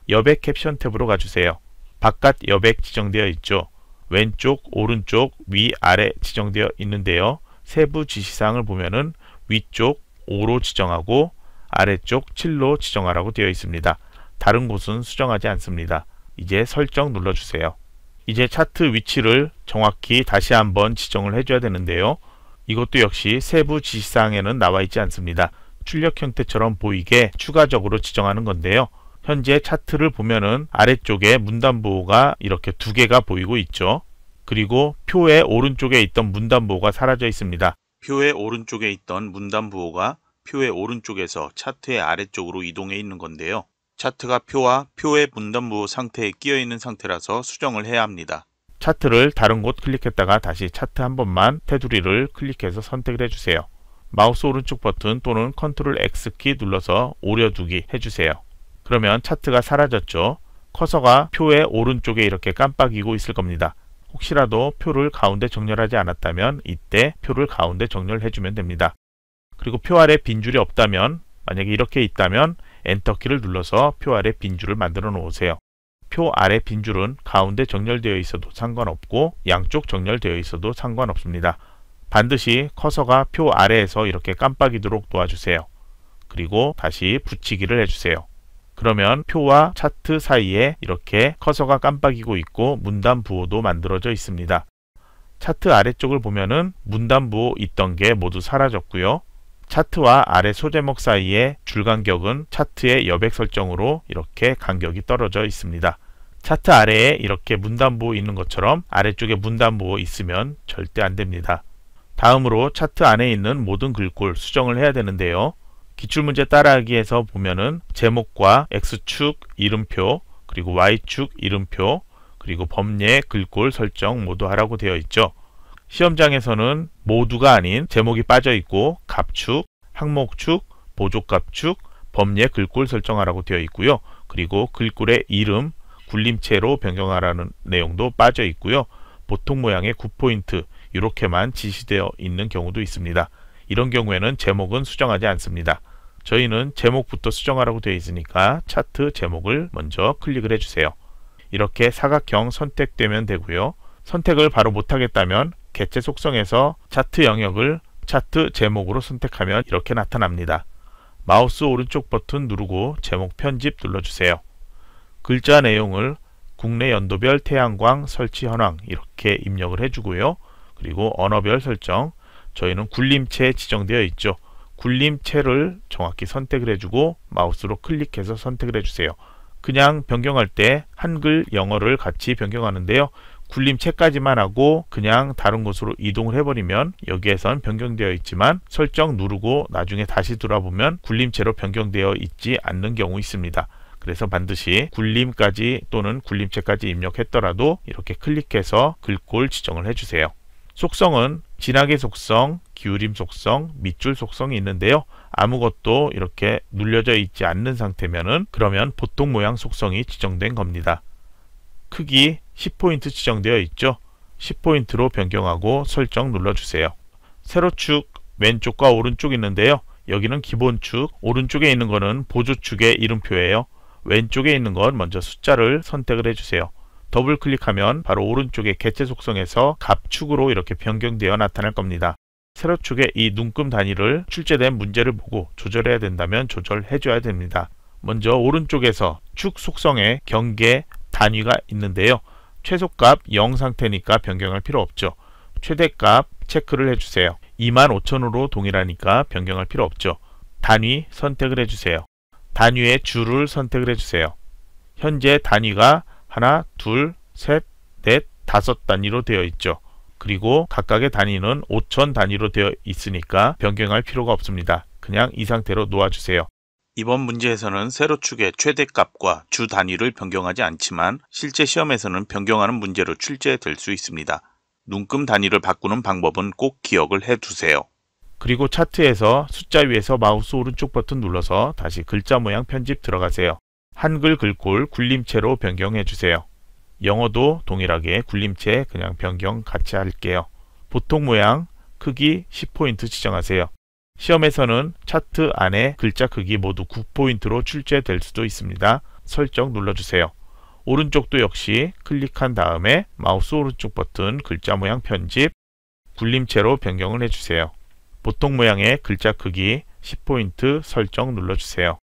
여백 캡션 탭으로 가주세요. 바깥 여백 지정되어 있죠. 왼쪽, 오른쪽, 위, 아래 지정되어 있는데요. 세부 지시사항을 보면은 위쪽 5로 지정하고 아래쪽 7로 지정하라고 되어 있습니다. 다른 곳은 수정하지 않습니다. 이제 설정 눌러주세요. 이제 차트 위치를 정확히 다시 한번 지정을 해줘야 되는데요. 이것도 역시 세부 지시사항에는 나와 있지 않습니다. 출력 형태처럼 보이게 추가적으로 지정하는 건데요. 현재 차트를 보면은 아래쪽에 문단보호가 이렇게 두 개가 보이고 있죠. 그리고 표의 오른쪽에 있던 문단보호가 사라져 있습니다. 표의 오른쪽에 있던 문단보호가 표의 오른쪽에서 차트의 아래쪽으로 이동해 있는 건데요. 차트가 표와 표의 분단부 상태에 끼어 있는 상태라서 수정을 해야 합니다. 차트를 다른 곳 클릭했다가 다시 차트 한 번만 테두리를 클릭해서 선택을 해주세요. 마우스 오른쪽 버튼 또는 컨트롤 X키 눌러서 오려두기 해주세요. 그러면 차트가 사라졌죠. 커서가 표의 오른쪽에 이렇게 깜빡이고 있을 겁니다. 혹시라도 표를 가운데 정렬하지 않았다면 이때 표를 가운데 정렬해주면 됩니다. 그리고 표 아래 빈줄이 없다면 만약에 이렇게 있다면 엔터키를 눌러서 표 아래 빈 줄을 만들어 놓으세요. 표 아래 빈 줄은 가운데 정렬되어 있어도 상관없고 양쪽 정렬되어 있어도 상관없습니다. 반드시 커서가 표 아래에서 이렇게 깜빡이도록 놓아주세요. 그리고 다시 붙이기를 해주세요. 그러면 표와 차트 사이에 이렇게 커서가 깜빡이고 있고 문단 부호도 만들어져 있습니다. 차트 아래쪽을 보면은 문단 부호 있던 게 모두 사라졌고요. 차트와 아래 소제목 사이의 줄간격은 차트의 여백 설정으로 이렇게 간격이 떨어져 있습니다. 차트 아래에 이렇게 문단보 있는 것처럼 아래쪽에 문단보 있으면 절대 안됩니다. 다음으로 차트 안에 있는 모든 글꼴 수정을 해야 되는데요. 기출문제 따라하기에서 보면은 제목과 X축 이름표 그리고 Y축 이름표 그리고 범례 글꼴 설정 모두 하라고 되어 있죠. 시험장에서는 모두가 아닌 제목이 빠져 있고 갑축, 항목축, 보조갑축 범례 글꼴 설정하라고 되어 있고요. 그리고 글꼴의 이름, 굴림체로 변경하라는 내용도 빠져 있고요. 보통 모양의 9포인트 이렇게만 지시되어 있는 경우도 있습니다. 이런 경우에는 제목은 수정하지 않습니다. 저희는 제목부터 수정하라고 되어 있으니까 차트 제목을 먼저 클릭을 해주세요. 이렇게 사각형 선택되면 되고요. 선택을 바로 못하겠다면 개체 속성에서 차트 영역을 차트 제목으로 선택하면 이렇게 나타납니다. 마우스 오른쪽 버튼 누르고 제목 편집 눌러주세요. 글자 내용을 국내 연도별 태양광 설치 현황 이렇게 입력을 해주고요. 그리고 언어별 설정, 저희는 굴림체 지정되어 있죠. 굴림체를 정확히 선택을 해주고 마우스로 클릭해서 선택을 해주세요. 그냥 변경할 때 한글, 영어를 같이 변경하는데요. 불림체까지만 하고 그냥 다른 곳으로 이동을 해버리면 여기에선 변경되어 있지만 설정 누르고 나중에 다시 돌아보면 굴림체로 변경되어 있지 않는 경우 있습니다. 그래서 반드시 굴림까지 또는 굴림체까지 입력했더라도 이렇게 클릭해서 글꼴 지정을 해주세요. 속성은 진하게 속성, 기울임 속성, 밑줄 속성이 있는데요. 아무것도 이렇게 눌려져 있지 않는 상태면은 그러면 보통 모양 속성이 지정된 겁니다. 크기 10포인트 지정되어 있죠. 10포인트로 변경하고 설정 눌러주세요. 세로축 왼쪽과 오른쪽 있는데요. 여기는 기본축, 오른쪽에 있는 거는 보조축의 이름표예요. 왼쪽에 있는 건 먼저 숫자를 선택을 해주세요. 더블 클릭하면 바로 오른쪽에 개체 속성에서 값축으로 이렇게 변경되어 나타날 겁니다. 세로축의 이 눈금 단위를 출제된 문제를 보고 조절해야 된다면 조절해 줘야 됩니다. 먼저 오른쪽에서 축 속성의 경계 단위가 있는데요. 최소값 0 상태니까 변경할 필요 없죠. 최대값 체크를 해주세요. 25,000으로 동일하니까 변경할 필요 없죠. 단위 선택을 해주세요. 단위의 줄을 선택을 해주세요. 현재 단위가 하나, 둘, 셋, 넷, 다섯 단위로 되어 있죠. 그리고 각각의 단위는 5,000 단위로 되어 있으니까 변경할 필요가 없습니다. 그냥 이 상태로 놓아주세요. 이번 문제에서는 세로축의 최대값과 주 단위를 변경하지 않지만 실제 시험에서는 변경하는 문제로 출제될 수 있습니다. 눈금 단위를 바꾸는 방법은 꼭 기억을 해두세요. 그리고 차트에서 숫자 위에서 마우스 오른쪽 버튼 눌러서 다시 글자 모양 편집 들어가세요. 한글 글꼴 굴림체로 변경해 주세요. 영어도 동일하게 굴림체 그냥 변경 같이 할게요. 보통 모양 크기 10포인트 지정하세요. 시험에서는 차트 안에 글자 크기 모두 9포인트로 출제될 수도 있습니다. 설정 눌러주세요. 오른쪽도 역시 클릭한 다음에 마우스 오른쪽 버튼 글자 모양 편집, 굴림체로 변경을 해주세요. 보통 모양의 글자 크기 10포인트 설정 눌러주세요.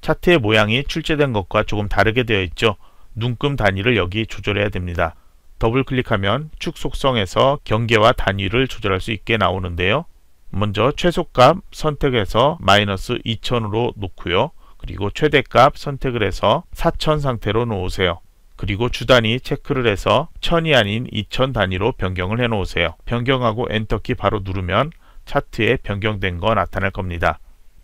차트의 모양이 출제된 것과 조금 다르게 되어 있죠. 눈금 단위를 여기 조절해야 됩니다. 더블 클릭하면 축 속성에서 경계와 단위를 조절할 수 있게 나오는데요. 먼저 최소값 선택해서 마이너스 2000으로 놓고요. 그리고 최대값 선택을 해서 4000 상태로 놓으세요. 그리고 주단위 체크를 해서 1000이 아닌 2000 단위로 변경을 해 놓으세요. 변경하고 엔터키 바로 누르면 차트에 변경된 거 나타날 겁니다.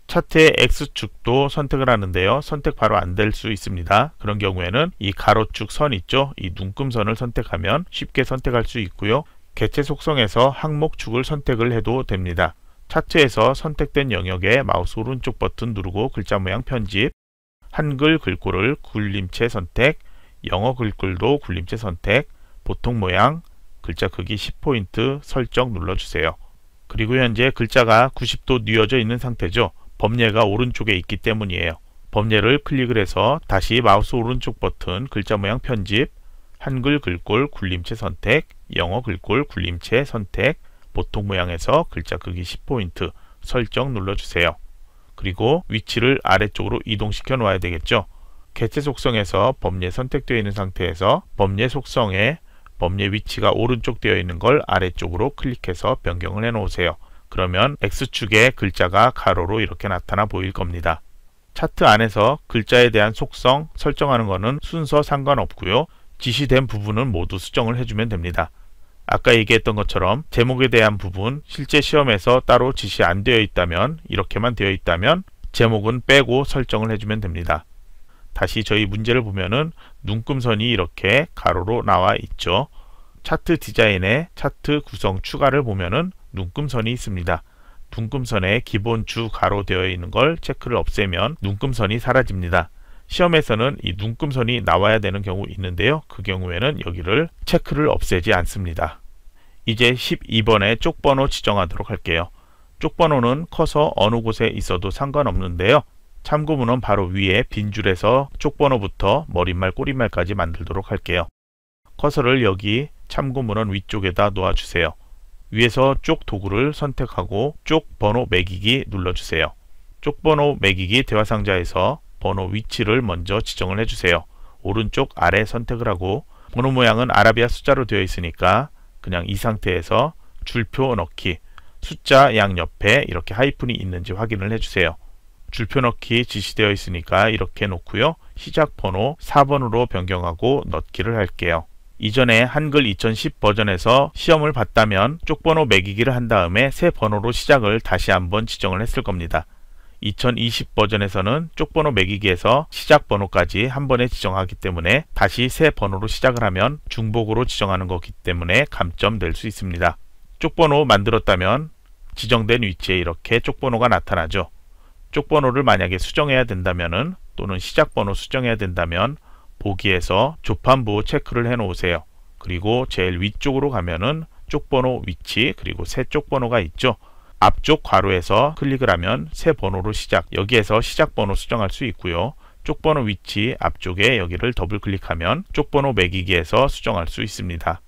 차트의 X축도 선택을 하는데요. 선택 바로 안 될 수 있습니다. 그런 경우에는 이 가로축 선 있죠. 이 눈금선을 선택하면 쉽게 선택할 수 있고요. 개체 속성에서 항목 축을 선택을 해도 됩니다. 차트에서 선택된 영역에 마우스 오른쪽 버튼 누르고 글자 모양 편집, 한글 글꼴을 굴림체 선택, 영어 글꼴도 굴림체 선택, 보통 모양, 글자 크기 10포인트 설정 눌러주세요. 그리고 현재 글자가 90도 뉘어져 있는 상태죠. 범례가 오른쪽에 있기 때문이에요. 범례를 클릭을 해서 다시 마우스 오른쪽 버튼 글자 모양 편집, 한글 글꼴 굴림체 선택, 영어 글꼴 굴림체 선택, 보통 모양에서 글자 크기 10포인트 설정 눌러주세요. 그리고 위치를 아래쪽으로 이동시켜 놓아야 되겠죠. 개체 속성에서 범례 선택되어 있는 상태에서 범례 속성에 범례 위치가 오른쪽 되어 있는 걸 아래쪽으로 클릭해서 변경을 해 놓으세요. 그러면 X축에 글자가 가로로 이렇게 나타나 보일 겁니다. 차트 안에서 글자에 대한 속성 설정하는 것은 순서 상관없고요. 지시된 부분은 모두 수정을 해주면 됩니다. 아까 얘기했던 것처럼 제목에 대한 부분 실제 시험에서 따로 지시 안 되어 있다면 이렇게만 되어 있다면 제목은 빼고 설정을 해주면 됩니다. 다시 저희 문제를 보면은 눈금선이 이렇게 가로로 나와 있죠. 차트 디자인의 차트 구성 추가를 보면은 눈금선이 있습니다. 눈금선에 기본 주 가로 되어 있는 걸 체크를 없애면 눈금선이 사라집니다. 시험에서는 이 눈금선이 나와야 되는 경우 있는데요. 그 경우에는 여기를 체크를 없애지 않습니다. 이제 1 2번의 쪽번호 지정하도록 할게요. 쪽번호는 커서 어느 곳에 있어도 상관없는데요. 참고문은 바로 위에 빈 줄에서 쪽번호부터 머릿말 꼬리말까지 만들도록 할게요. 커서를 여기 참고문은 위쪽에다 놓아주세요. 위에서 쪽 도구를 선택하고 쪽 번호 매기기 눌러주세요. 쪽 번호 매기기 대화상자에서 번호 위치를 먼저 지정을 해주세요. 오른쪽 아래 선택을 하고 번호 모양은 아라비아 숫자로 되어 있으니까 그냥 이 상태에서 줄표 넣기 숫자 양 옆에 이렇게 하이픈이 있는지 확인을 해주세요. 줄표 넣기 지시되어 있으니까 이렇게 놓고요. 시작 번호 4번으로 변경하고 넣기를 할게요. 이전에 한글 2010 버전에서 시험을 봤다면 쪽번호 매기기를 한 다음에 새 번호로 시작을 다시 한번 지정을 했을 겁니다. 2020 버전에서는 쪽번호 매기기에서 시작 번호까지 한 번에 지정하기 때문에 다시 새 번호로 시작을 하면 중복으로 지정하는 거기 때문에 감점될 수 있습니다. 쪽번호 만들었다면 지정된 위치에 이렇게 쪽번호가 나타나죠. 쪽번호를 만약에 수정해야 된다면 또는 시작 번호 수정해야 된다면 보기에서 조판부 체크를 해 놓으세요. 그리고 제일 위쪽으로 가면은 쪽번호 위치 그리고 새 쪽번호가 있죠. 앞쪽 괄호에서 클릭을 하면 새 번호로 시작 여기에서 시작 번호 수정할 수 있고요 쪽번호 위치 앞쪽에 여기를 더블 클릭하면 쪽번호 매기기에서 수정할 수 있습니다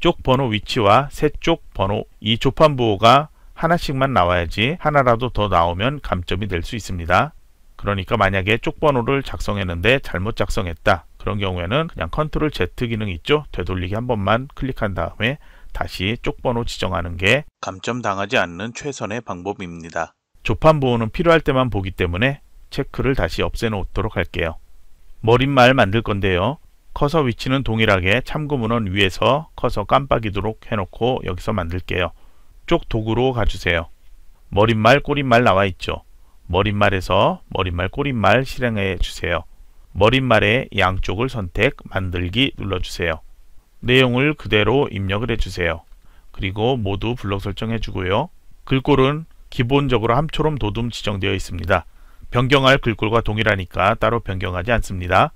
쪽번호 위치와 새 쪽 번호 이 조판 부호가 하나씩만 나와야지 하나라도 더 나오면 감점이 될 수 있습니다 그러니까 만약에 쪽번호를 작성했는데 잘못 작성했다 그런 경우에는 그냥 컨트롤 Z 기능 있죠 되돌리기 한 번만 클릭한 다음에 다시 쪽번호 지정하는 게 감점당하지 않는 최선의 방법입니다. 조판 보호는 필요할 때만 보기 때문에 체크를 다시 없애놓도록 할게요. 머릿말 만들 건데요. 커서 위치는 동일하게 참고 문헌 위에서 커서 깜빡이도록 해놓고 여기서 만들게요. 쪽 도구로 가주세요. 머릿말 꼬릿말 나와 있죠. 머릿말에서 머릿말 꼬릿말 실행해 주세요. 머릿말의 양쪽을 선택 만들기 눌러주세요. 내용을 그대로 입력을 해주세요. 그리고 모두 블록 설정해주고요. 글꼴은 기본적으로 함초롬 도둠 지정되어 있습니다. 변경할 글꼴과 동일하니까 따로 변경하지 않습니다.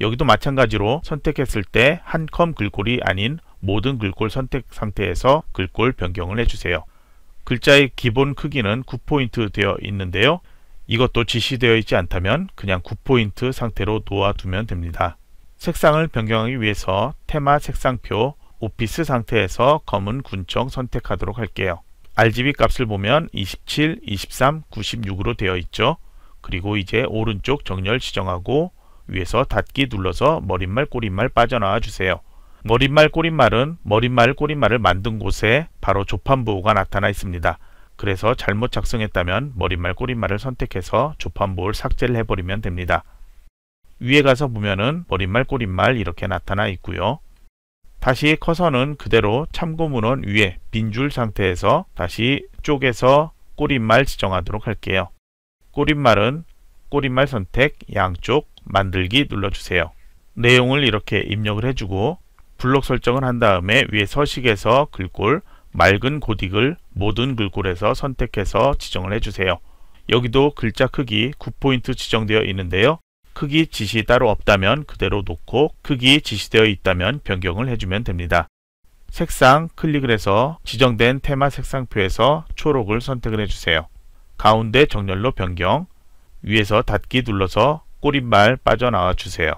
여기도 마찬가지로 선택했을 때 한컴 글꼴이 아닌 모든 글꼴 선택 상태에서 글꼴 변경을 해주세요. 글자의 기본 크기는 9포인트 되어 있는데요. 이것도 지시되어 있지 않다면 그냥 9포인트 상태로 놓아두면 됩니다. 색상을 변경하기 위해서 테마 색상표 오피스 상태에서 검은 군청 선택하도록 할게요. RGB 값을 보면 27, 23, 96으로 되어 있죠. 그리고 이제 오른쪽 정렬 지정하고 위에서 닫기 눌러서 머릿말 꼬린말 빠져나와 주세요. 머릿말 꼬린말은 머릿말 꼬린말을 만든 곳에 바로 조판부호가 나타나 있습니다. 그래서 잘못 작성했다면 머릿말 꼬린말을 선택해서 조판부호를 삭제를 해버리면 됩니다. 위에 가서 보면은 머릿말 꼬릿말 이렇게 나타나 있고요. 다시 커서는 그대로 참고문헌 위에 빈 줄 상태에서 다시 쪽에서 꼬릿말 지정하도록 할게요. 꼬릿말은 꼬릿말 선택 양쪽 만들기 눌러주세요. 내용을 이렇게 입력을 해주고 블록 설정을 한 다음에 위에 서식에서 글꼴 맑은 고딕을 모든 글꼴에서 선택해서 지정을 해주세요. 여기도 글자 크기 9포인트 지정되어 있는데요. 크기 지시 따로 없다면 그대로 놓고 크기 지시되어 있다면 변경을 해주면 됩니다. 색상 클릭을 해서 지정된 테마 색상표에서 초록을 선택을 해주세요. 가운데 정렬로 변경, 위에서 닫기 눌러서 꼬린말 빠져나와 주세요.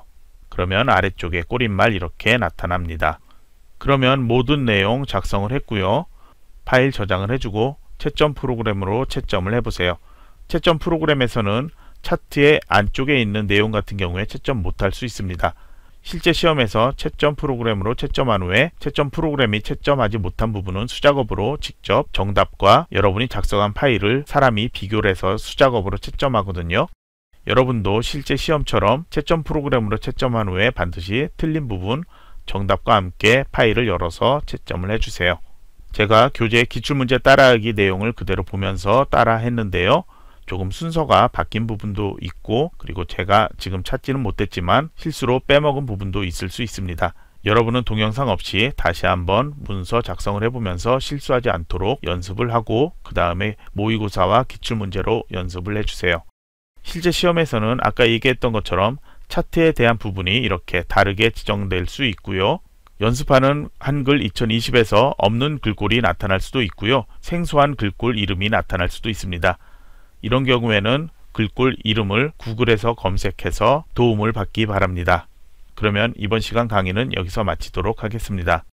그러면 아래쪽에 꼬린말 이렇게 나타납니다. 그러면 모든 내용 작성을 했고요. 파일 저장을 해주고 채점 프로그램으로 채점을 해보세요. 채점 프로그램에서는 차트의 안쪽에 있는 내용 같은 경우에 채점 못할 수 있습니다. 실제 시험에서 채점 프로그램으로 채점한 후에 채점 프로그램이 채점하지 못한 부분은 수작업으로 직접 정답과 여러분이 작성한 파일을 사람이 비교를 해서 수작업으로 채점하거든요. 여러분도 실제 시험처럼 채점 프로그램으로 채점한 후에 반드시 틀린 부분, 정답과 함께 파일을 열어서 채점을 해주세요. 제가 교재 기출문제 따라하기 내용을 그대로 보면서 따라 했는데요. 조금 순서가 바뀐 부분도 있고 그리고 제가 지금 찾지는 못했지만 실수로 빼먹은 부분도 있을 수 있습니다. 여러분은 동영상 없이 다시 한번 문서 작성을 해보면서 실수하지 않도록 연습을 하고 그 다음에 모의고사와 기출문제로 연습을 해주세요. 실제 시험에서는 아까 얘기했던 것처럼 차트에 대한 부분이 이렇게 다르게 지정될 수 있고요. 연습하는 한글 2020에서 없는 글꼴이 나타날 수도 있고요. 생소한 글꼴 이름이 나타날 수도 있습니다. 이런 경우에는 글꼴 이름을 구글에서 검색해서 도움을 받기 바랍니다. 그러면 이번 시간 강의는 여기서 마치도록 하겠습니다.